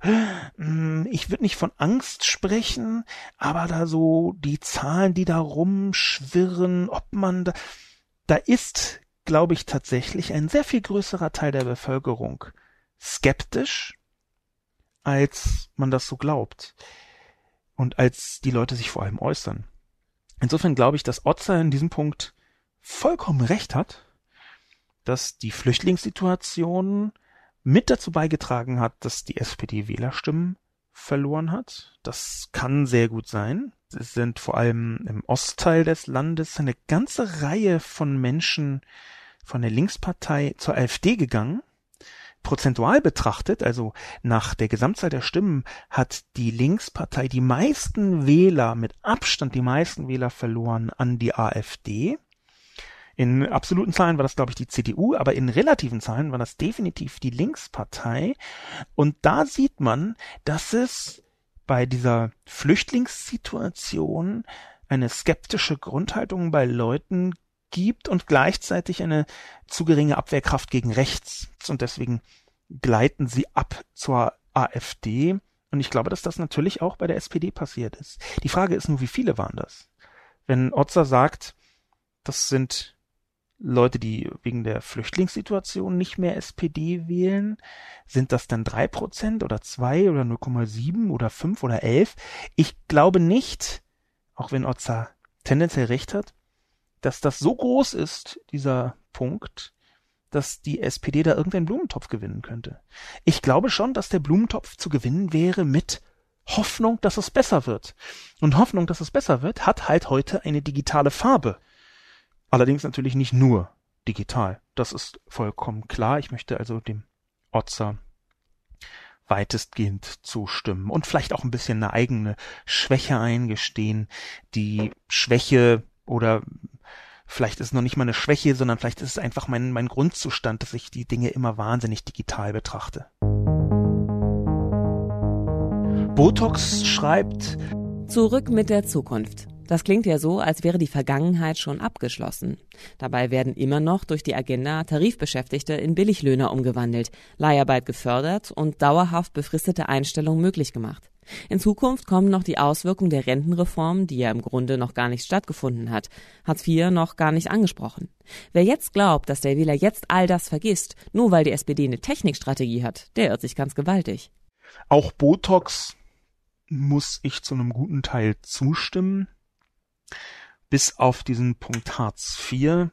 hm, ich würde nicht von Angst sprechen, aber da so die Zahlen, die da rumschwirren, ob man da, da ist, glaube ich, tatsächlich ein sehr viel größerer Teil der Bevölkerung skeptisch, als man das so glaubt und als die Leute sich vor allem äußern. Insofern glaube ich, dass Otzer in diesem Punkt vollkommen recht hat dass die Flüchtlingssituation mit dazu beigetragen hat, dass die SPD Wählerstimmen verloren hat. Das kann sehr gut sein. Es sind vor allem im Ostteil des Landes eine ganze Reihe von Menschen von der Linkspartei zur AfD gegangen. Prozentual betrachtet, also nach der Gesamtzahl der Stimmen, hat die Linkspartei die meisten Wähler, mit Abstand die meisten Wähler verloren an die AfD. In absoluten Zahlen war das, glaube ich, die CDU, aber in relativen Zahlen war das definitiv die Linkspartei. Und da sieht man, dass es bei dieser Flüchtlingssituation eine skeptische Grundhaltung bei Leuten gibt und gleichzeitig eine zu geringe Abwehrkraft gegen rechts. Und deswegen gleiten sie ab zur AfD. Und ich glaube, dass das natürlich auch bei der SPD passiert ist. Die Frage ist nur, wie viele waren das? Wenn Otzer sagt, das sind Leute, die wegen der Flüchtlingssituation nicht mehr SPD wählen? Sind das dann drei Prozent oder zwei oder 0,7 oder fünf oder elf? Ich glaube nicht, auch wenn Otza tendenziell recht hat, dass das so groß ist, dieser Punkt, dass die SPD da irgendeinen Blumentopf gewinnen könnte. Ich glaube schon, dass der Blumentopf zu gewinnen wäre mit Hoffnung, dass es besser wird. Und Hoffnung, dass es besser wird, hat halt heute eine digitale Farbe. Allerdings natürlich nicht nur digital. Das ist vollkommen klar. Ich möchte also dem Otzer weitestgehend zustimmen und vielleicht auch ein bisschen eine eigene Schwäche eingestehen. Die Schwäche oder vielleicht ist es noch nicht mal eine Schwäche, sondern vielleicht ist es einfach mein, mein Grundzustand, dass ich die Dinge immer wahnsinnig digital betrachte. Botox schreibt Zurück mit der Zukunft. Das klingt ja so, als wäre die Vergangenheit schon abgeschlossen. Dabei werden immer noch durch die Agenda Tarifbeschäftigte in Billiglöhner umgewandelt, Leiharbeit gefördert und dauerhaft befristete Einstellungen möglich gemacht. In Zukunft kommen noch die Auswirkungen der Rentenreform, die ja im Grunde noch gar nicht stattgefunden hat, hat vier noch gar nicht angesprochen. Wer jetzt glaubt, dass der Wähler jetzt all das vergisst, nur weil die SPD eine Technikstrategie hat, der irrt sich ganz gewaltig. Auch Botox muss ich zu einem guten Teil zustimmen bis auf diesen Punkt Hartz IV.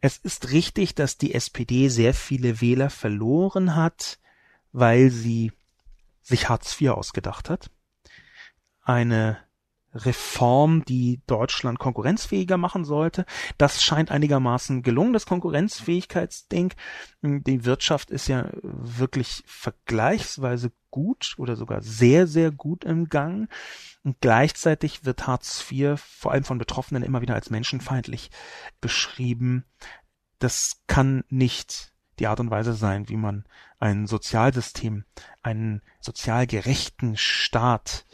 Es ist richtig, dass die SPD sehr viele Wähler verloren hat, weil sie sich Hartz IV ausgedacht hat. Eine Reform, die Deutschland konkurrenzfähiger machen sollte. Das scheint einigermaßen gelungen, das Konkurrenzfähigkeitsding. Die Wirtschaft ist ja wirklich vergleichsweise gut oder sogar sehr, sehr gut im Gang. Und gleichzeitig wird Hartz IV vor allem von Betroffenen immer wieder als menschenfeindlich beschrieben. Das kann nicht die Art und Weise sein, wie man ein Sozialsystem, einen sozial gerechten Staat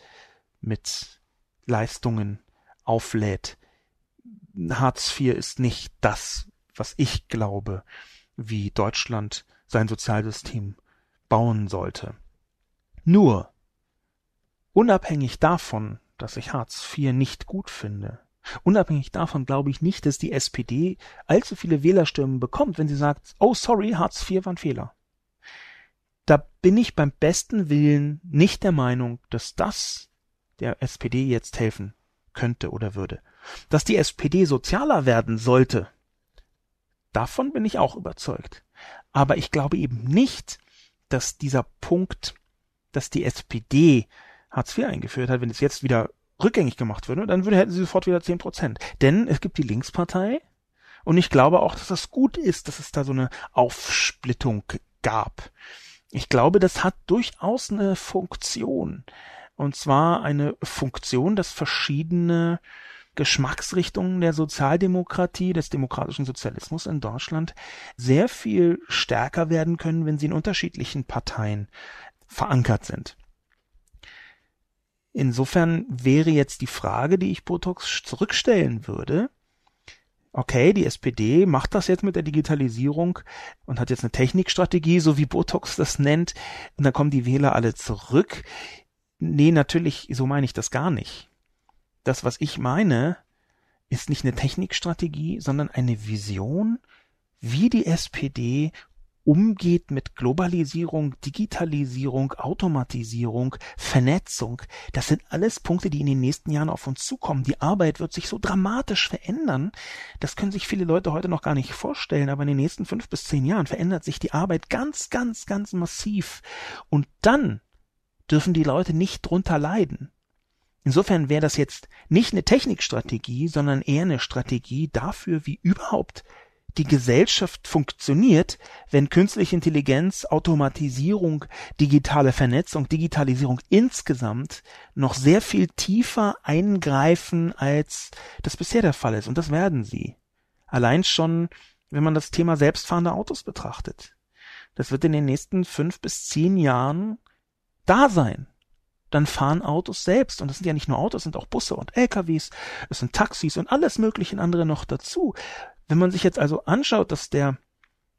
mit Leistungen auflädt. Hartz IV ist nicht das, was ich glaube, wie Deutschland sein Sozialsystem bauen sollte. Nur, unabhängig davon, dass ich Hartz IV nicht gut finde, unabhängig davon glaube ich nicht, dass die SPD allzu viele Wählerstimmen bekommt, wenn sie sagt, oh sorry, Hartz IV war ein Fehler. Da bin ich beim besten Willen nicht der Meinung, dass das der SPD jetzt helfen könnte oder würde. Dass die SPD sozialer werden sollte, davon bin ich auch überzeugt. Aber ich glaube eben nicht, dass dieser Punkt dass die SPD Hartz IV eingeführt hat, wenn es jetzt wieder rückgängig gemacht würde, dann würde, hätten sie sofort wieder zehn Prozent. Denn es gibt die Linkspartei und ich glaube auch, dass das gut ist, dass es da so eine Aufsplittung gab. Ich glaube, das hat durchaus eine Funktion. Und zwar eine Funktion, dass verschiedene Geschmacksrichtungen der Sozialdemokratie, des demokratischen Sozialismus in Deutschland sehr viel stärker werden können, wenn sie in unterschiedlichen Parteien verankert sind. Insofern wäre jetzt die Frage, die ich Botox zurückstellen würde, okay, die SPD macht das jetzt mit der Digitalisierung und hat jetzt eine Technikstrategie, so wie Botox das nennt, und dann kommen die Wähler alle zurück. Nee, natürlich, so meine ich das gar nicht. Das, was ich meine, ist nicht eine Technikstrategie, sondern eine Vision, wie die SPD umgeht mit Globalisierung, Digitalisierung, Automatisierung, Vernetzung. Das sind alles Punkte, die in den nächsten Jahren auf uns zukommen. Die Arbeit wird sich so dramatisch verändern. Das können sich viele Leute heute noch gar nicht vorstellen, aber in den nächsten fünf bis zehn Jahren verändert sich die Arbeit ganz, ganz, ganz massiv. Und dann dürfen die Leute nicht drunter leiden. Insofern wäre das jetzt nicht eine Technikstrategie, sondern eher eine Strategie dafür, wie überhaupt die Gesellschaft funktioniert, wenn künstliche Intelligenz, Automatisierung, digitale Vernetzung, Digitalisierung insgesamt noch sehr viel tiefer eingreifen, als das bisher der Fall ist. Und das werden sie. Allein schon, wenn man das Thema selbstfahrende Autos betrachtet. Das wird in den nächsten fünf bis zehn Jahren da sein dann fahren Autos selbst. Und das sind ja nicht nur Autos, es sind auch Busse und LKWs, es sind Taxis und alles mögliche andere noch dazu. Wenn man sich jetzt also anschaut, dass der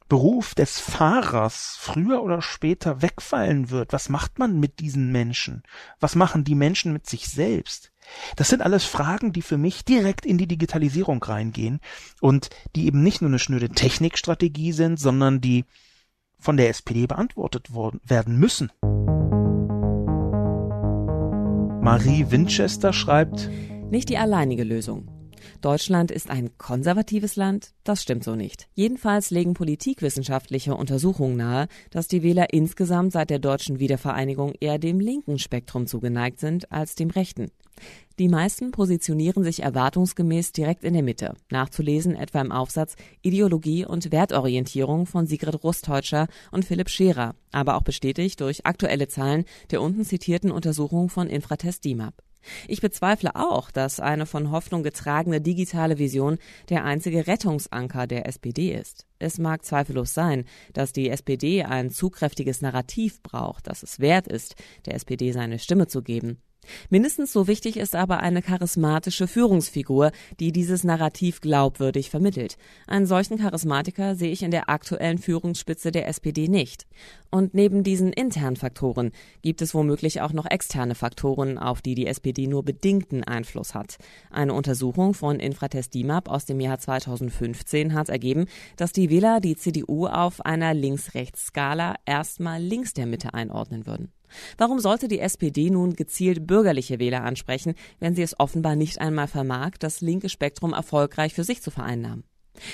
Beruf des Fahrers früher oder später wegfallen wird, was macht man mit diesen Menschen? Was machen die Menschen mit sich selbst? Das sind alles Fragen, die für mich direkt in die Digitalisierung reingehen und die eben nicht nur eine schnöde Technikstrategie sind, sondern die von der SPD beantwortet worden, werden müssen. Marie Winchester schreibt, nicht die alleinige Lösung. Deutschland ist ein konservatives Land? Das stimmt so nicht. Jedenfalls legen politikwissenschaftliche Untersuchungen nahe, dass die Wähler insgesamt seit der deutschen Wiedervereinigung eher dem linken Spektrum zugeneigt sind als dem rechten. Die meisten positionieren sich erwartungsgemäß direkt in der Mitte, nachzulesen etwa im Aufsatz Ideologie und Wertorientierung von Sigrid Rustheutscher und Philipp Scherer, aber auch bestätigt durch aktuelle Zahlen der unten zitierten Untersuchung von Infratest DIMAP. Ich bezweifle auch, dass eine von Hoffnung getragene digitale Vision der einzige Rettungsanker der SPD ist. Es mag zweifellos sein, dass die SPD ein zugkräftiges Narrativ braucht, das es wert ist, der SPD seine Stimme zu geben. Mindestens so wichtig ist aber eine charismatische Führungsfigur, die dieses Narrativ glaubwürdig vermittelt. Einen solchen Charismatiker sehe ich in der aktuellen Führungsspitze der SPD nicht. Und neben diesen internen Faktoren gibt es womöglich auch noch externe Faktoren, auf die die SPD nur bedingten Einfluss hat. Eine Untersuchung von Infratest DIMAP aus dem Jahr 2015 hat ergeben, dass die Wähler die CDU auf einer Links-Rechts-Skala erstmal links der Mitte einordnen würden. Warum sollte die SPD nun gezielt bürgerliche Wähler ansprechen, wenn sie es offenbar nicht einmal vermag, das linke Spektrum erfolgreich für sich zu vereinnahmen?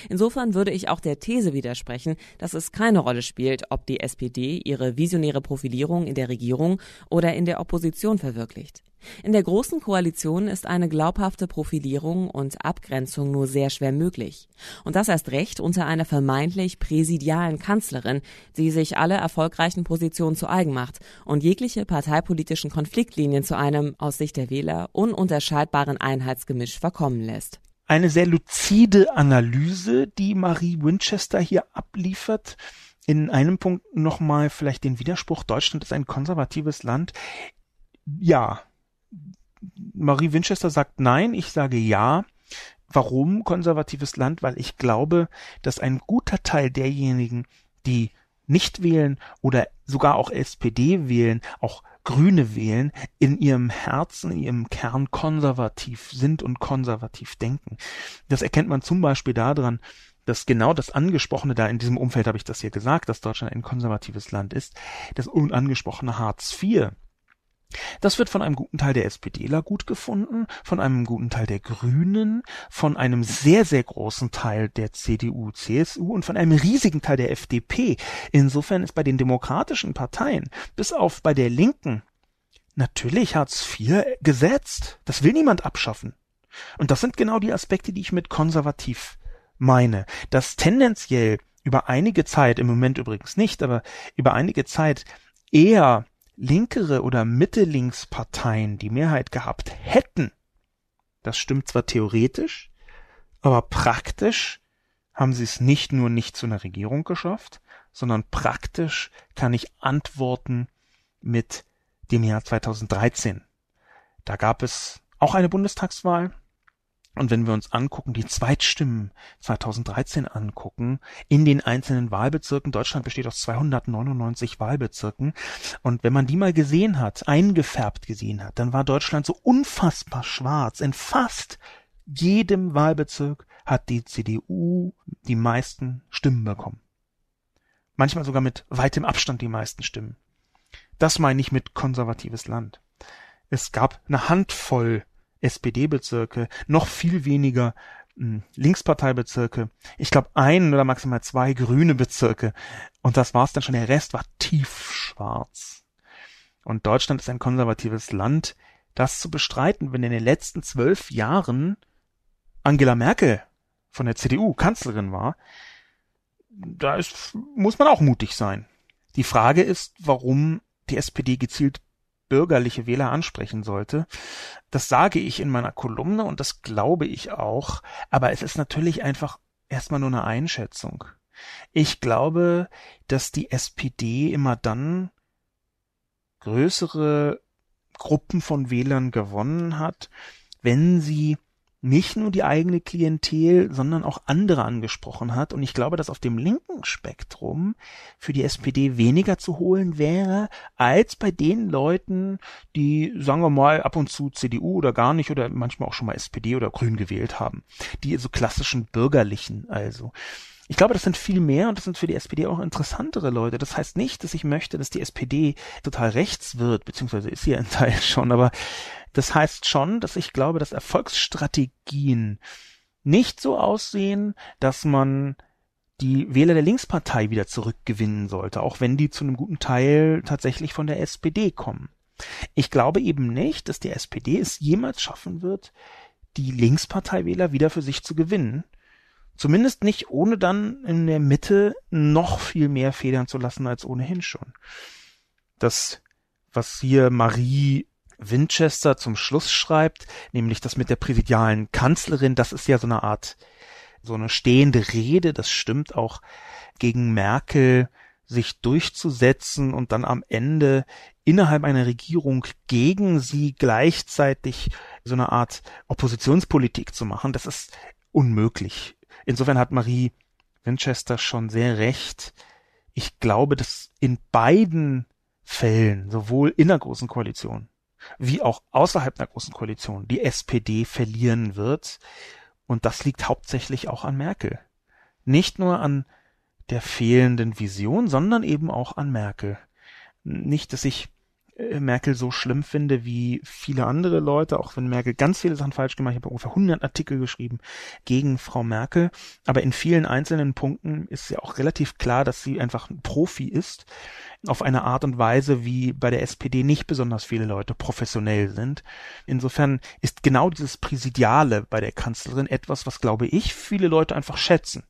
Insofern würde ich auch der These widersprechen, dass es keine Rolle spielt, ob die SPD ihre visionäre Profilierung in der Regierung oder in der Opposition verwirklicht. In der Großen Koalition ist eine glaubhafte Profilierung und Abgrenzung nur sehr schwer möglich. Und das erst recht unter einer vermeintlich präsidialen Kanzlerin, die sich alle erfolgreichen Positionen zu eigen macht und jegliche parteipolitischen Konfliktlinien zu einem, aus Sicht der Wähler, ununterscheidbaren Einheitsgemisch verkommen lässt eine sehr luzide Analyse, die Marie Winchester hier abliefert. In einem Punkt nochmal vielleicht den Widerspruch, Deutschland ist ein konservatives Land. Ja, Marie Winchester sagt nein, ich sage ja. Warum konservatives Land? Weil ich glaube, dass ein guter Teil derjenigen, die nicht wählen oder sogar auch SPD wählen, auch Grüne wählen, in ihrem Herzen, in ihrem Kern konservativ sind und konservativ denken. Das erkennt man zum Beispiel daran, dass genau das Angesprochene da in diesem Umfeld habe ich das hier gesagt, dass Deutschland ein konservatives Land ist, das unangesprochene Hartz IV, das wird von einem guten Teil der SPDler gut gefunden, von einem guten Teil der Grünen, von einem sehr, sehr großen Teil der CDU, CSU und von einem riesigen Teil der FDP. Insofern ist bei den demokratischen Parteien, bis auf bei der Linken, natürlich Hartz IV gesetzt. Das will niemand abschaffen. Und das sind genau die Aspekte, die ich mit konservativ meine, dass tendenziell über einige Zeit, im Moment übrigens nicht, aber über einige Zeit eher linkere oder Mitte-links-Parteien die Mehrheit gehabt hätten, das stimmt zwar theoretisch, aber praktisch haben sie es nicht nur nicht zu einer Regierung geschafft, sondern praktisch kann ich antworten mit dem Jahr 2013. Da gab es auch eine Bundestagswahl, und wenn wir uns angucken, die Zweitstimmen 2013 angucken, in den einzelnen Wahlbezirken, Deutschland besteht aus 299 Wahlbezirken, und wenn man die mal gesehen hat, eingefärbt gesehen hat, dann war Deutschland so unfassbar schwarz in fast jedem Wahlbezirk hat die CDU die meisten Stimmen bekommen. Manchmal sogar mit weitem Abstand die meisten Stimmen. Das meine ich mit konservatives Land. Es gab eine Handvoll SPD-Bezirke, noch viel weniger hm, Linksparteibezirke, ich glaube ein oder maximal zwei grüne Bezirke und das war's dann schon. Der Rest war tiefschwarz. Und Deutschland ist ein konservatives Land. Das zu bestreiten, wenn in den letzten zwölf Jahren Angela Merkel von der CDU Kanzlerin war, da ist, muss man auch mutig sein. Die Frage ist, warum die SPD gezielt bürgerliche Wähler ansprechen sollte. Das sage ich in meiner Kolumne und das glaube ich auch, aber es ist natürlich einfach erstmal nur eine Einschätzung. Ich glaube, dass die SPD immer dann größere Gruppen von Wählern gewonnen hat, wenn sie nicht nur die eigene Klientel, sondern auch andere angesprochen hat. Und ich glaube, dass auf dem linken Spektrum für die SPD weniger zu holen wäre, als bei den Leuten, die, sagen wir mal, ab und zu CDU oder gar nicht oder manchmal auch schon mal SPD oder Grün gewählt haben. Die so klassischen Bürgerlichen also. Ich glaube, das sind viel mehr und das sind für die SPD auch interessantere Leute. Das heißt nicht, dass ich möchte, dass die SPD total rechts wird, beziehungsweise ist sie ja ein Teil schon, aber das heißt schon, dass ich glaube, dass Erfolgsstrategien nicht so aussehen, dass man die Wähler der Linkspartei wieder zurückgewinnen sollte, auch wenn die zu einem guten Teil tatsächlich von der SPD kommen. Ich glaube eben nicht, dass die SPD es jemals schaffen wird, die Linksparteiwähler wieder für sich zu gewinnen, Zumindest nicht ohne dann in der Mitte noch viel mehr federn zu lassen als ohnehin schon. Das, was hier Marie Winchester zum Schluss schreibt, nämlich das mit der präsidialen Kanzlerin, das ist ja so eine Art, so eine stehende Rede, das stimmt auch gegen Merkel sich durchzusetzen und dann am Ende innerhalb einer Regierung gegen sie gleichzeitig so eine Art Oppositionspolitik zu machen, das ist unmöglich Insofern hat Marie Winchester schon sehr recht. Ich glaube, dass in beiden Fällen, sowohl in der Großen Koalition wie auch außerhalb der Großen Koalition, die SPD verlieren wird. Und das liegt hauptsächlich auch an Merkel. Nicht nur an der fehlenden Vision, sondern eben auch an Merkel. Nicht, dass ich äh, Merkel so schlimm finde wie viele andere Leute, auch wenn Merkel ganz viele Sachen falsch gemacht hat. Ich habe ungefähr 100 Artikel geschrieben gegen Frau Merkel. Aber in vielen einzelnen Punkten ist ja auch relativ klar, dass sie einfach ein Profi ist. Auf eine Art und Weise, wie bei der SPD nicht besonders viele Leute professionell sind. Insofern ist genau dieses Präsidiale bei der Kanzlerin etwas, was, glaube ich, viele Leute einfach schätzen.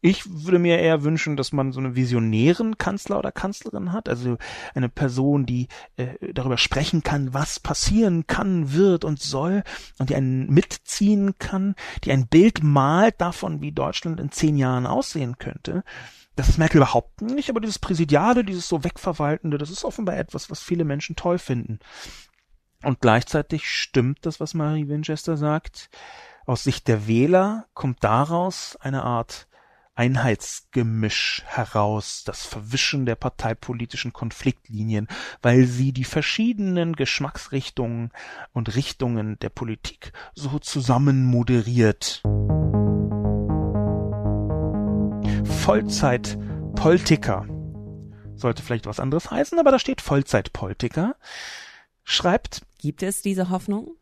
Ich würde mir eher wünschen, dass man so einen visionären Kanzler oder Kanzlerin hat, also eine Person, die äh, darüber sprechen kann, was passieren kann, wird und soll und die einen mitziehen kann, die ein Bild malt davon, wie Deutschland in zehn Jahren aussehen könnte. Das ist Merkel überhaupt nicht, aber dieses Präsidiale, dieses so wegverwaltende, das ist offenbar etwas, was viele Menschen toll finden. Und gleichzeitig stimmt das, was Marie Winchester sagt, aus Sicht der Wähler kommt daraus eine Art Einheitsgemisch heraus, das Verwischen der parteipolitischen Konfliktlinien, weil sie die verschiedenen Geschmacksrichtungen und Richtungen der Politik so zusammen moderiert. Vollzeitpolitiker sollte vielleicht was anderes heißen, aber da steht Vollzeitpolitiker. Schreibt. Gibt es diese Hoffnung?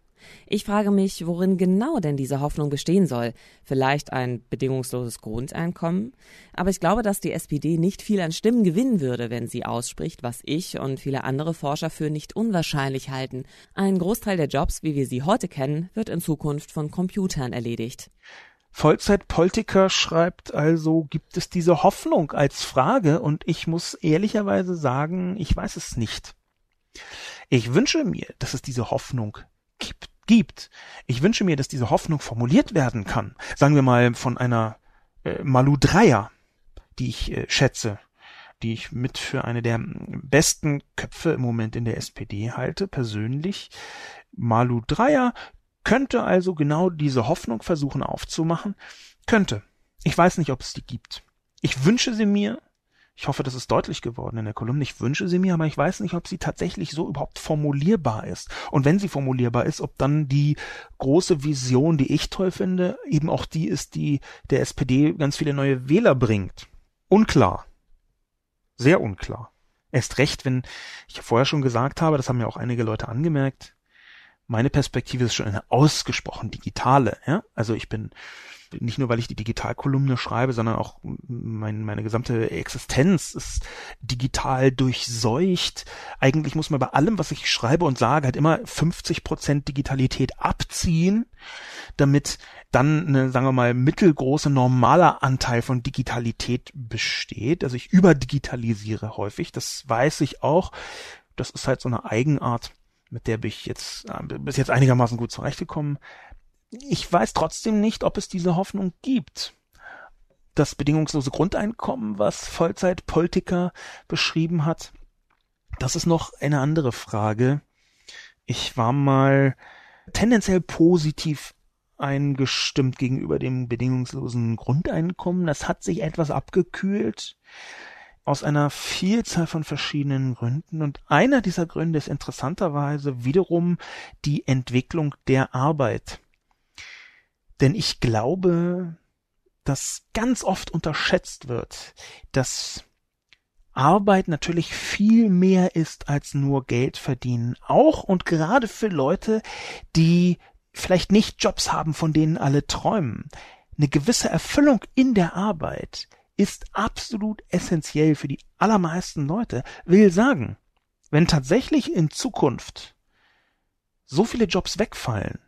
Ich frage mich, worin genau denn diese Hoffnung bestehen soll. Vielleicht ein bedingungsloses Grundeinkommen? Aber ich glaube, dass die SPD nicht viel an Stimmen gewinnen würde, wenn sie ausspricht, was ich und viele andere Forscher für nicht unwahrscheinlich halten. Ein Großteil der Jobs, wie wir sie heute kennen, wird in Zukunft von Computern erledigt. Vollzeitpolitiker schreibt also, gibt es diese Hoffnung als Frage und ich muss ehrlicherweise sagen, ich weiß es nicht. Ich wünsche mir, dass es diese Hoffnung gibt gibt. Ich wünsche mir, dass diese Hoffnung formuliert werden kann. Sagen wir mal von einer äh, Malu Dreier, die ich äh, schätze, die ich mit für eine der hm, besten Köpfe im Moment in der SPD halte, persönlich. Malu Dreier könnte also genau diese Hoffnung versuchen aufzumachen. Könnte. Ich weiß nicht, ob es die gibt. Ich wünsche sie mir, ich hoffe, das ist deutlich geworden in der Kolumne. Ich wünsche sie mir, aber ich weiß nicht, ob sie tatsächlich so überhaupt formulierbar ist. Und wenn sie formulierbar ist, ob dann die große Vision, die ich toll finde, eben auch die ist, die der SPD ganz viele neue Wähler bringt. Unklar. Sehr unklar. Erst recht, wenn ich vorher schon gesagt habe, das haben ja auch einige Leute angemerkt, meine Perspektive ist schon eine ausgesprochen digitale. Ja? Also ich bin nicht nur, weil ich die Digitalkolumne schreibe, sondern auch mein, meine gesamte Existenz ist digital durchseucht. Eigentlich muss man bei allem, was ich schreibe und sage, halt immer 50 Prozent Digitalität abziehen, damit dann eine, sagen wir mal, mittelgroße normaler Anteil von Digitalität besteht. Also ich überdigitalisiere häufig, das weiß ich auch. Das ist halt so eine Eigenart, mit der bin ich jetzt äh, bis jetzt einigermaßen gut zurechtgekommen ich weiß trotzdem nicht, ob es diese Hoffnung gibt. Das bedingungslose Grundeinkommen, was Vollzeit-Politiker beschrieben hat, das ist noch eine andere Frage. Ich war mal tendenziell positiv eingestimmt gegenüber dem bedingungslosen Grundeinkommen. Das hat sich etwas abgekühlt aus einer Vielzahl von verschiedenen Gründen. Und einer dieser Gründe ist interessanterweise wiederum die Entwicklung der Arbeit. Denn ich glaube, dass ganz oft unterschätzt wird, dass Arbeit natürlich viel mehr ist als nur Geld verdienen. Auch und gerade für Leute, die vielleicht nicht Jobs haben, von denen alle träumen. Eine gewisse Erfüllung in der Arbeit ist absolut essentiell für die allermeisten Leute. Will sagen, wenn tatsächlich in Zukunft so viele Jobs wegfallen,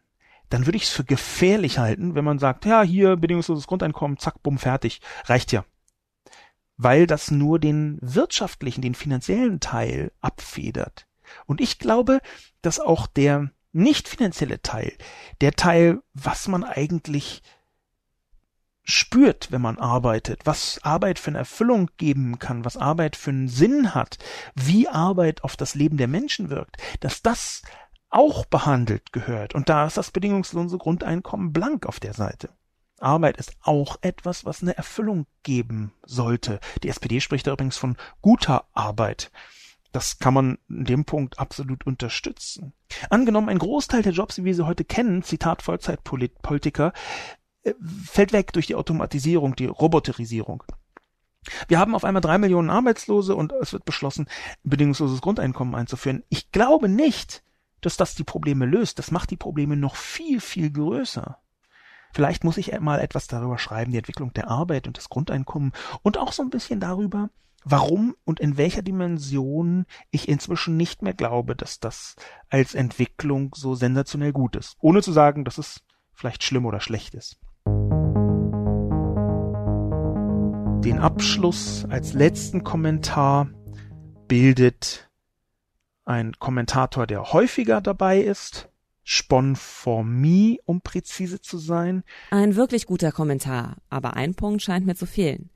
dann würde ich es für gefährlich halten, wenn man sagt, ja, hier bedingungsloses Grundeinkommen, zack, bumm, fertig, reicht ja. Weil das nur den wirtschaftlichen, den finanziellen Teil abfedert. Und ich glaube, dass auch der nicht finanzielle Teil, der Teil, was man eigentlich spürt, wenn man arbeitet, was Arbeit für eine Erfüllung geben kann, was Arbeit für einen Sinn hat, wie Arbeit auf das Leben der Menschen wirkt, dass das auch behandelt gehört. Und da ist das bedingungslose Grundeinkommen blank auf der Seite. Arbeit ist auch etwas, was eine Erfüllung geben sollte. Die SPD spricht da übrigens von guter Arbeit. Das kann man in dem Punkt absolut unterstützen. Angenommen, ein Großteil der Jobs, wie wir sie heute kennen, Zitat Vollzeitpolitiker, äh, fällt weg durch die Automatisierung, die Roboterisierung. Wir haben auf einmal drei Millionen Arbeitslose und es wird beschlossen, bedingungsloses Grundeinkommen einzuführen. Ich glaube nicht, dass das die Probleme löst, das macht die Probleme noch viel, viel größer. Vielleicht muss ich mal etwas darüber schreiben, die Entwicklung der Arbeit und das Grundeinkommen und auch so ein bisschen darüber, warum und in welcher Dimension ich inzwischen nicht mehr glaube, dass das als Entwicklung so sensationell gut ist. Ohne zu sagen, dass es vielleicht schlimm oder schlecht ist. Den Abschluss als letzten Kommentar bildet ein Kommentator, der häufiger dabei ist. Spon for me, um präzise zu sein. Ein wirklich guter Kommentar, aber ein Punkt scheint mir zu fehlen.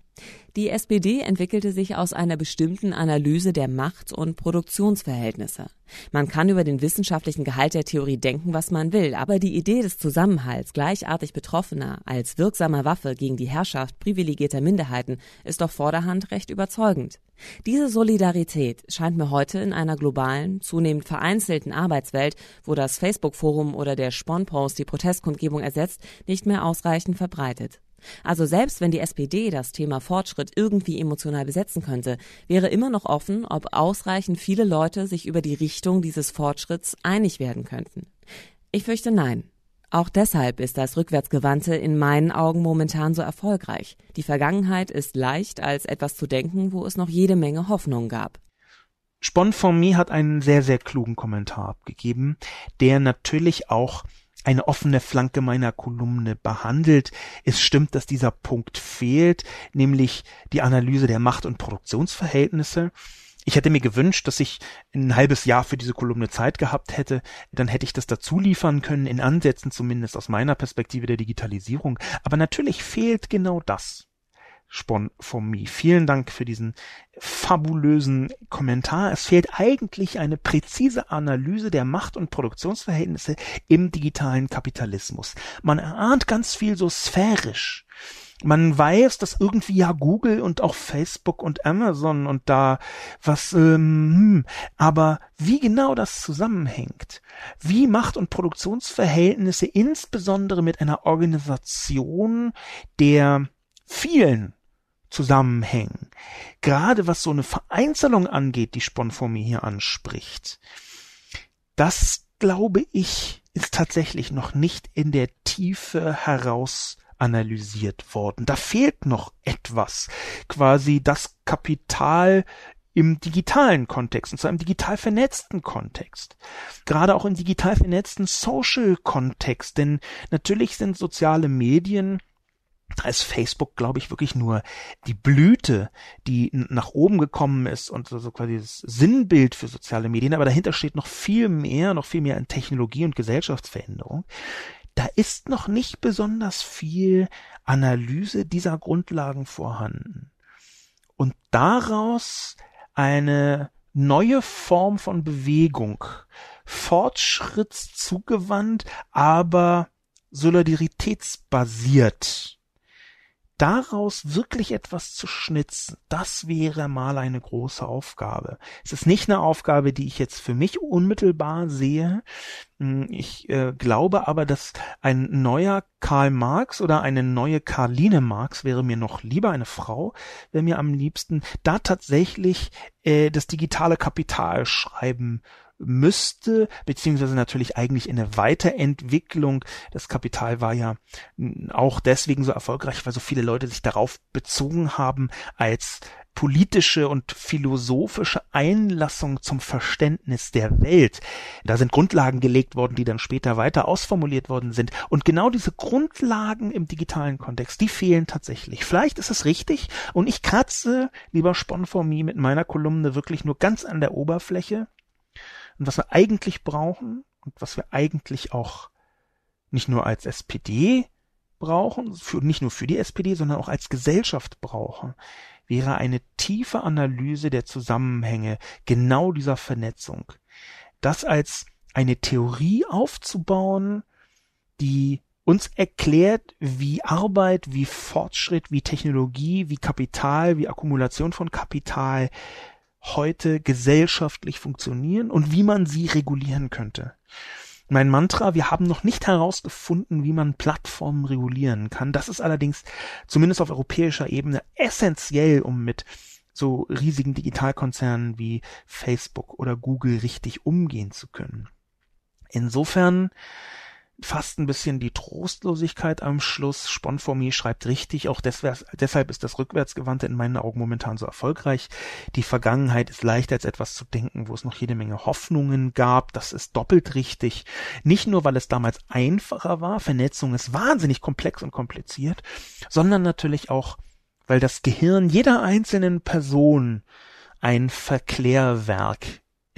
Die SPD entwickelte sich aus einer bestimmten Analyse der Macht- und Produktionsverhältnisse. Man kann über den wissenschaftlichen Gehalt der Theorie denken, was man will, aber die Idee des Zusammenhalts gleichartig Betroffener als wirksamer Waffe gegen die Herrschaft privilegierter Minderheiten ist doch vorderhand recht überzeugend. Diese Solidarität scheint mir heute in einer globalen, zunehmend vereinzelten Arbeitswelt, wo das Facebook-Forum oder der Sponpost die Protestkundgebung ersetzt, nicht mehr ausreichend verbreitet. Also selbst wenn die SPD das Thema Fortschritt irgendwie emotional besetzen könnte, wäre immer noch offen, ob ausreichend viele Leute sich über die Richtung dieses Fortschritts einig werden könnten. Ich fürchte nein. Auch deshalb ist das Rückwärtsgewandte in meinen Augen momentan so erfolgreich. Die Vergangenheit ist leicht, als etwas zu denken, wo es noch jede Menge Hoffnung gab. Spon von mir hat einen sehr, sehr klugen Kommentar abgegeben, der natürlich auch eine offene Flanke meiner Kolumne behandelt. Es stimmt, dass dieser Punkt fehlt, nämlich die Analyse der Macht- und Produktionsverhältnisse. Ich hätte mir gewünscht, dass ich ein halbes Jahr für diese Kolumne Zeit gehabt hätte. Dann hätte ich das dazu liefern können, in Ansätzen zumindest aus meiner Perspektive der Digitalisierung. Aber natürlich fehlt genau das. Sponformie. Vielen Dank für diesen fabulösen Kommentar. Es fehlt eigentlich eine präzise Analyse der Macht- und Produktionsverhältnisse im digitalen Kapitalismus. Man erahnt ganz viel so sphärisch. Man weiß, dass irgendwie ja Google und auch Facebook und Amazon und da was, ähm, hm. aber wie genau das zusammenhängt, wie Macht- und Produktionsverhältnisse insbesondere mit einer Organisation der vielen zusammenhängen. Gerade was so eine Vereinzelung angeht, die Sponformie hier anspricht, das glaube ich, ist tatsächlich noch nicht in der Tiefe heraus analysiert worden. Da fehlt noch etwas. Quasi das Kapital im digitalen Kontext, und zwar im digital vernetzten Kontext. Gerade auch im digital vernetzten Social-Kontext, denn natürlich sind soziale Medien da ist Facebook, glaube ich, wirklich nur die Blüte, die nach oben gekommen ist und so quasi das Sinnbild für soziale Medien, aber dahinter steht noch viel mehr, noch viel mehr an Technologie und Gesellschaftsveränderung. Da ist noch nicht besonders viel Analyse dieser Grundlagen vorhanden. Und daraus eine neue Form von Bewegung, fortschrittszugewandt, aber solidaritätsbasiert daraus wirklich etwas zu schnitzen, das wäre mal eine große Aufgabe. Es ist nicht eine Aufgabe, die ich jetzt für mich unmittelbar sehe. Hm, ich äh, glaube aber, dass ein neuer Karl Marx oder eine neue Karline Marx wäre mir noch lieber, eine Frau wäre mir am liebsten, da tatsächlich äh, das digitale Kapital schreiben müsste, beziehungsweise natürlich eigentlich eine Weiterentwicklung. Das Kapital war ja auch deswegen so erfolgreich, weil so viele Leute sich darauf bezogen haben, als politische und philosophische Einlassung zum Verständnis der Welt. Da sind Grundlagen gelegt worden, die dann später weiter ausformuliert worden sind. Und genau diese Grundlagen im digitalen Kontext, die fehlen tatsächlich. Vielleicht ist es richtig und ich kratze, lieber Sponformie, mit meiner Kolumne wirklich nur ganz an der Oberfläche und was wir eigentlich brauchen und was wir eigentlich auch nicht nur als SPD brauchen, für, nicht nur für die SPD, sondern auch als Gesellschaft brauchen, wäre eine tiefe Analyse der Zusammenhänge genau dieser Vernetzung. Das als eine Theorie aufzubauen, die uns erklärt, wie Arbeit, wie Fortschritt, wie Technologie, wie Kapital, wie Akkumulation von Kapital heute gesellschaftlich funktionieren und wie man sie regulieren könnte. Mein Mantra, wir haben noch nicht herausgefunden, wie man Plattformen regulieren kann. Das ist allerdings zumindest auf europäischer Ebene essentiell, um mit so riesigen Digitalkonzernen wie Facebook oder Google richtig umgehen zu können. Insofern fast ein bisschen die Trostlosigkeit am Schluss. Sponformie schreibt richtig, auch deshalb ist das Rückwärtsgewandte in meinen Augen momentan so erfolgreich. Die Vergangenheit ist leichter als etwas zu denken, wo es noch jede Menge Hoffnungen gab. Das ist doppelt richtig. Nicht nur, weil es damals einfacher war, Vernetzung ist wahnsinnig komplex und kompliziert, sondern natürlich auch, weil das Gehirn jeder einzelnen Person ein Verklärwerk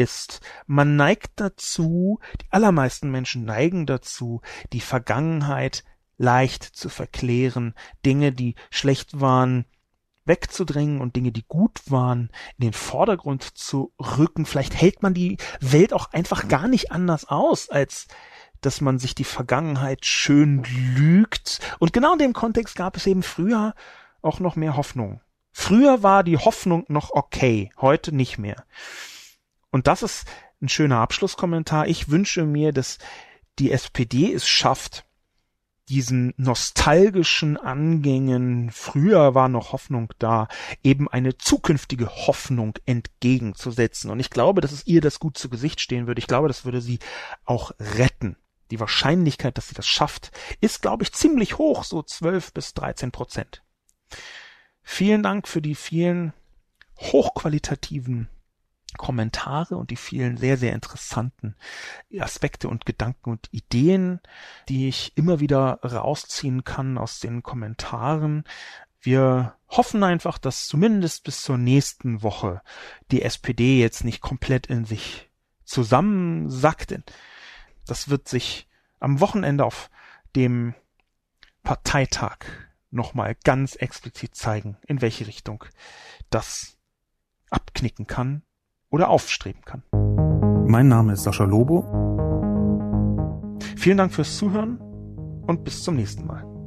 ist. Man neigt dazu, die allermeisten Menschen neigen dazu, die Vergangenheit leicht zu verklären, Dinge, die schlecht waren, wegzudrängen und Dinge, die gut waren, in den Vordergrund zu rücken. Vielleicht hält man die Welt auch einfach gar nicht anders aus, als dass man sich die Vergangenheit schön lügt. Und genau in dem Kontext gab es eben früher auch noch mehr Hoffnung. Früher war die Hoffnung noch okay, heute nicht mehr. Und das ist ein schöner Abschlusskommentar. Ich wünsche mir, dass die SPD es schafft, diesen nostalgischen Angängen, früher war noch Hoffnung da, eben eine zukünftige Hoffnung entgegenzusetzen. Und ich glaube, dass es ihr das gut zu Gesicht stehen würde. Ich glaube, das würde sie auch retten. Die Wahrscheinlichkeit, dass sie das schafft, ist, glaube ich, ziemlich hoch, so 12 bis 13 Prozent. Vielen Dank für die vielen hochqualitativen Kommentare und die vielen sehr, sehr interessanten Aspekte und Gedanken und Ideen, die ich immer wieder rausziehen kann aus den Kommentaren. Wir hoffen einfach, dass zumindest bis zur nächsten Woche die SPD jetzt nicht komplett in sich zusammensackt. Das wird sich am Wochenende auf dem Parteitag nochmal ganz explizit zeigen, in welche Richtung das abknicken kann oder aufstreben kann. Mein Name ist Sascha Lobo. Vielen Dank fürs Zuhören und bis zum nächsten Mal.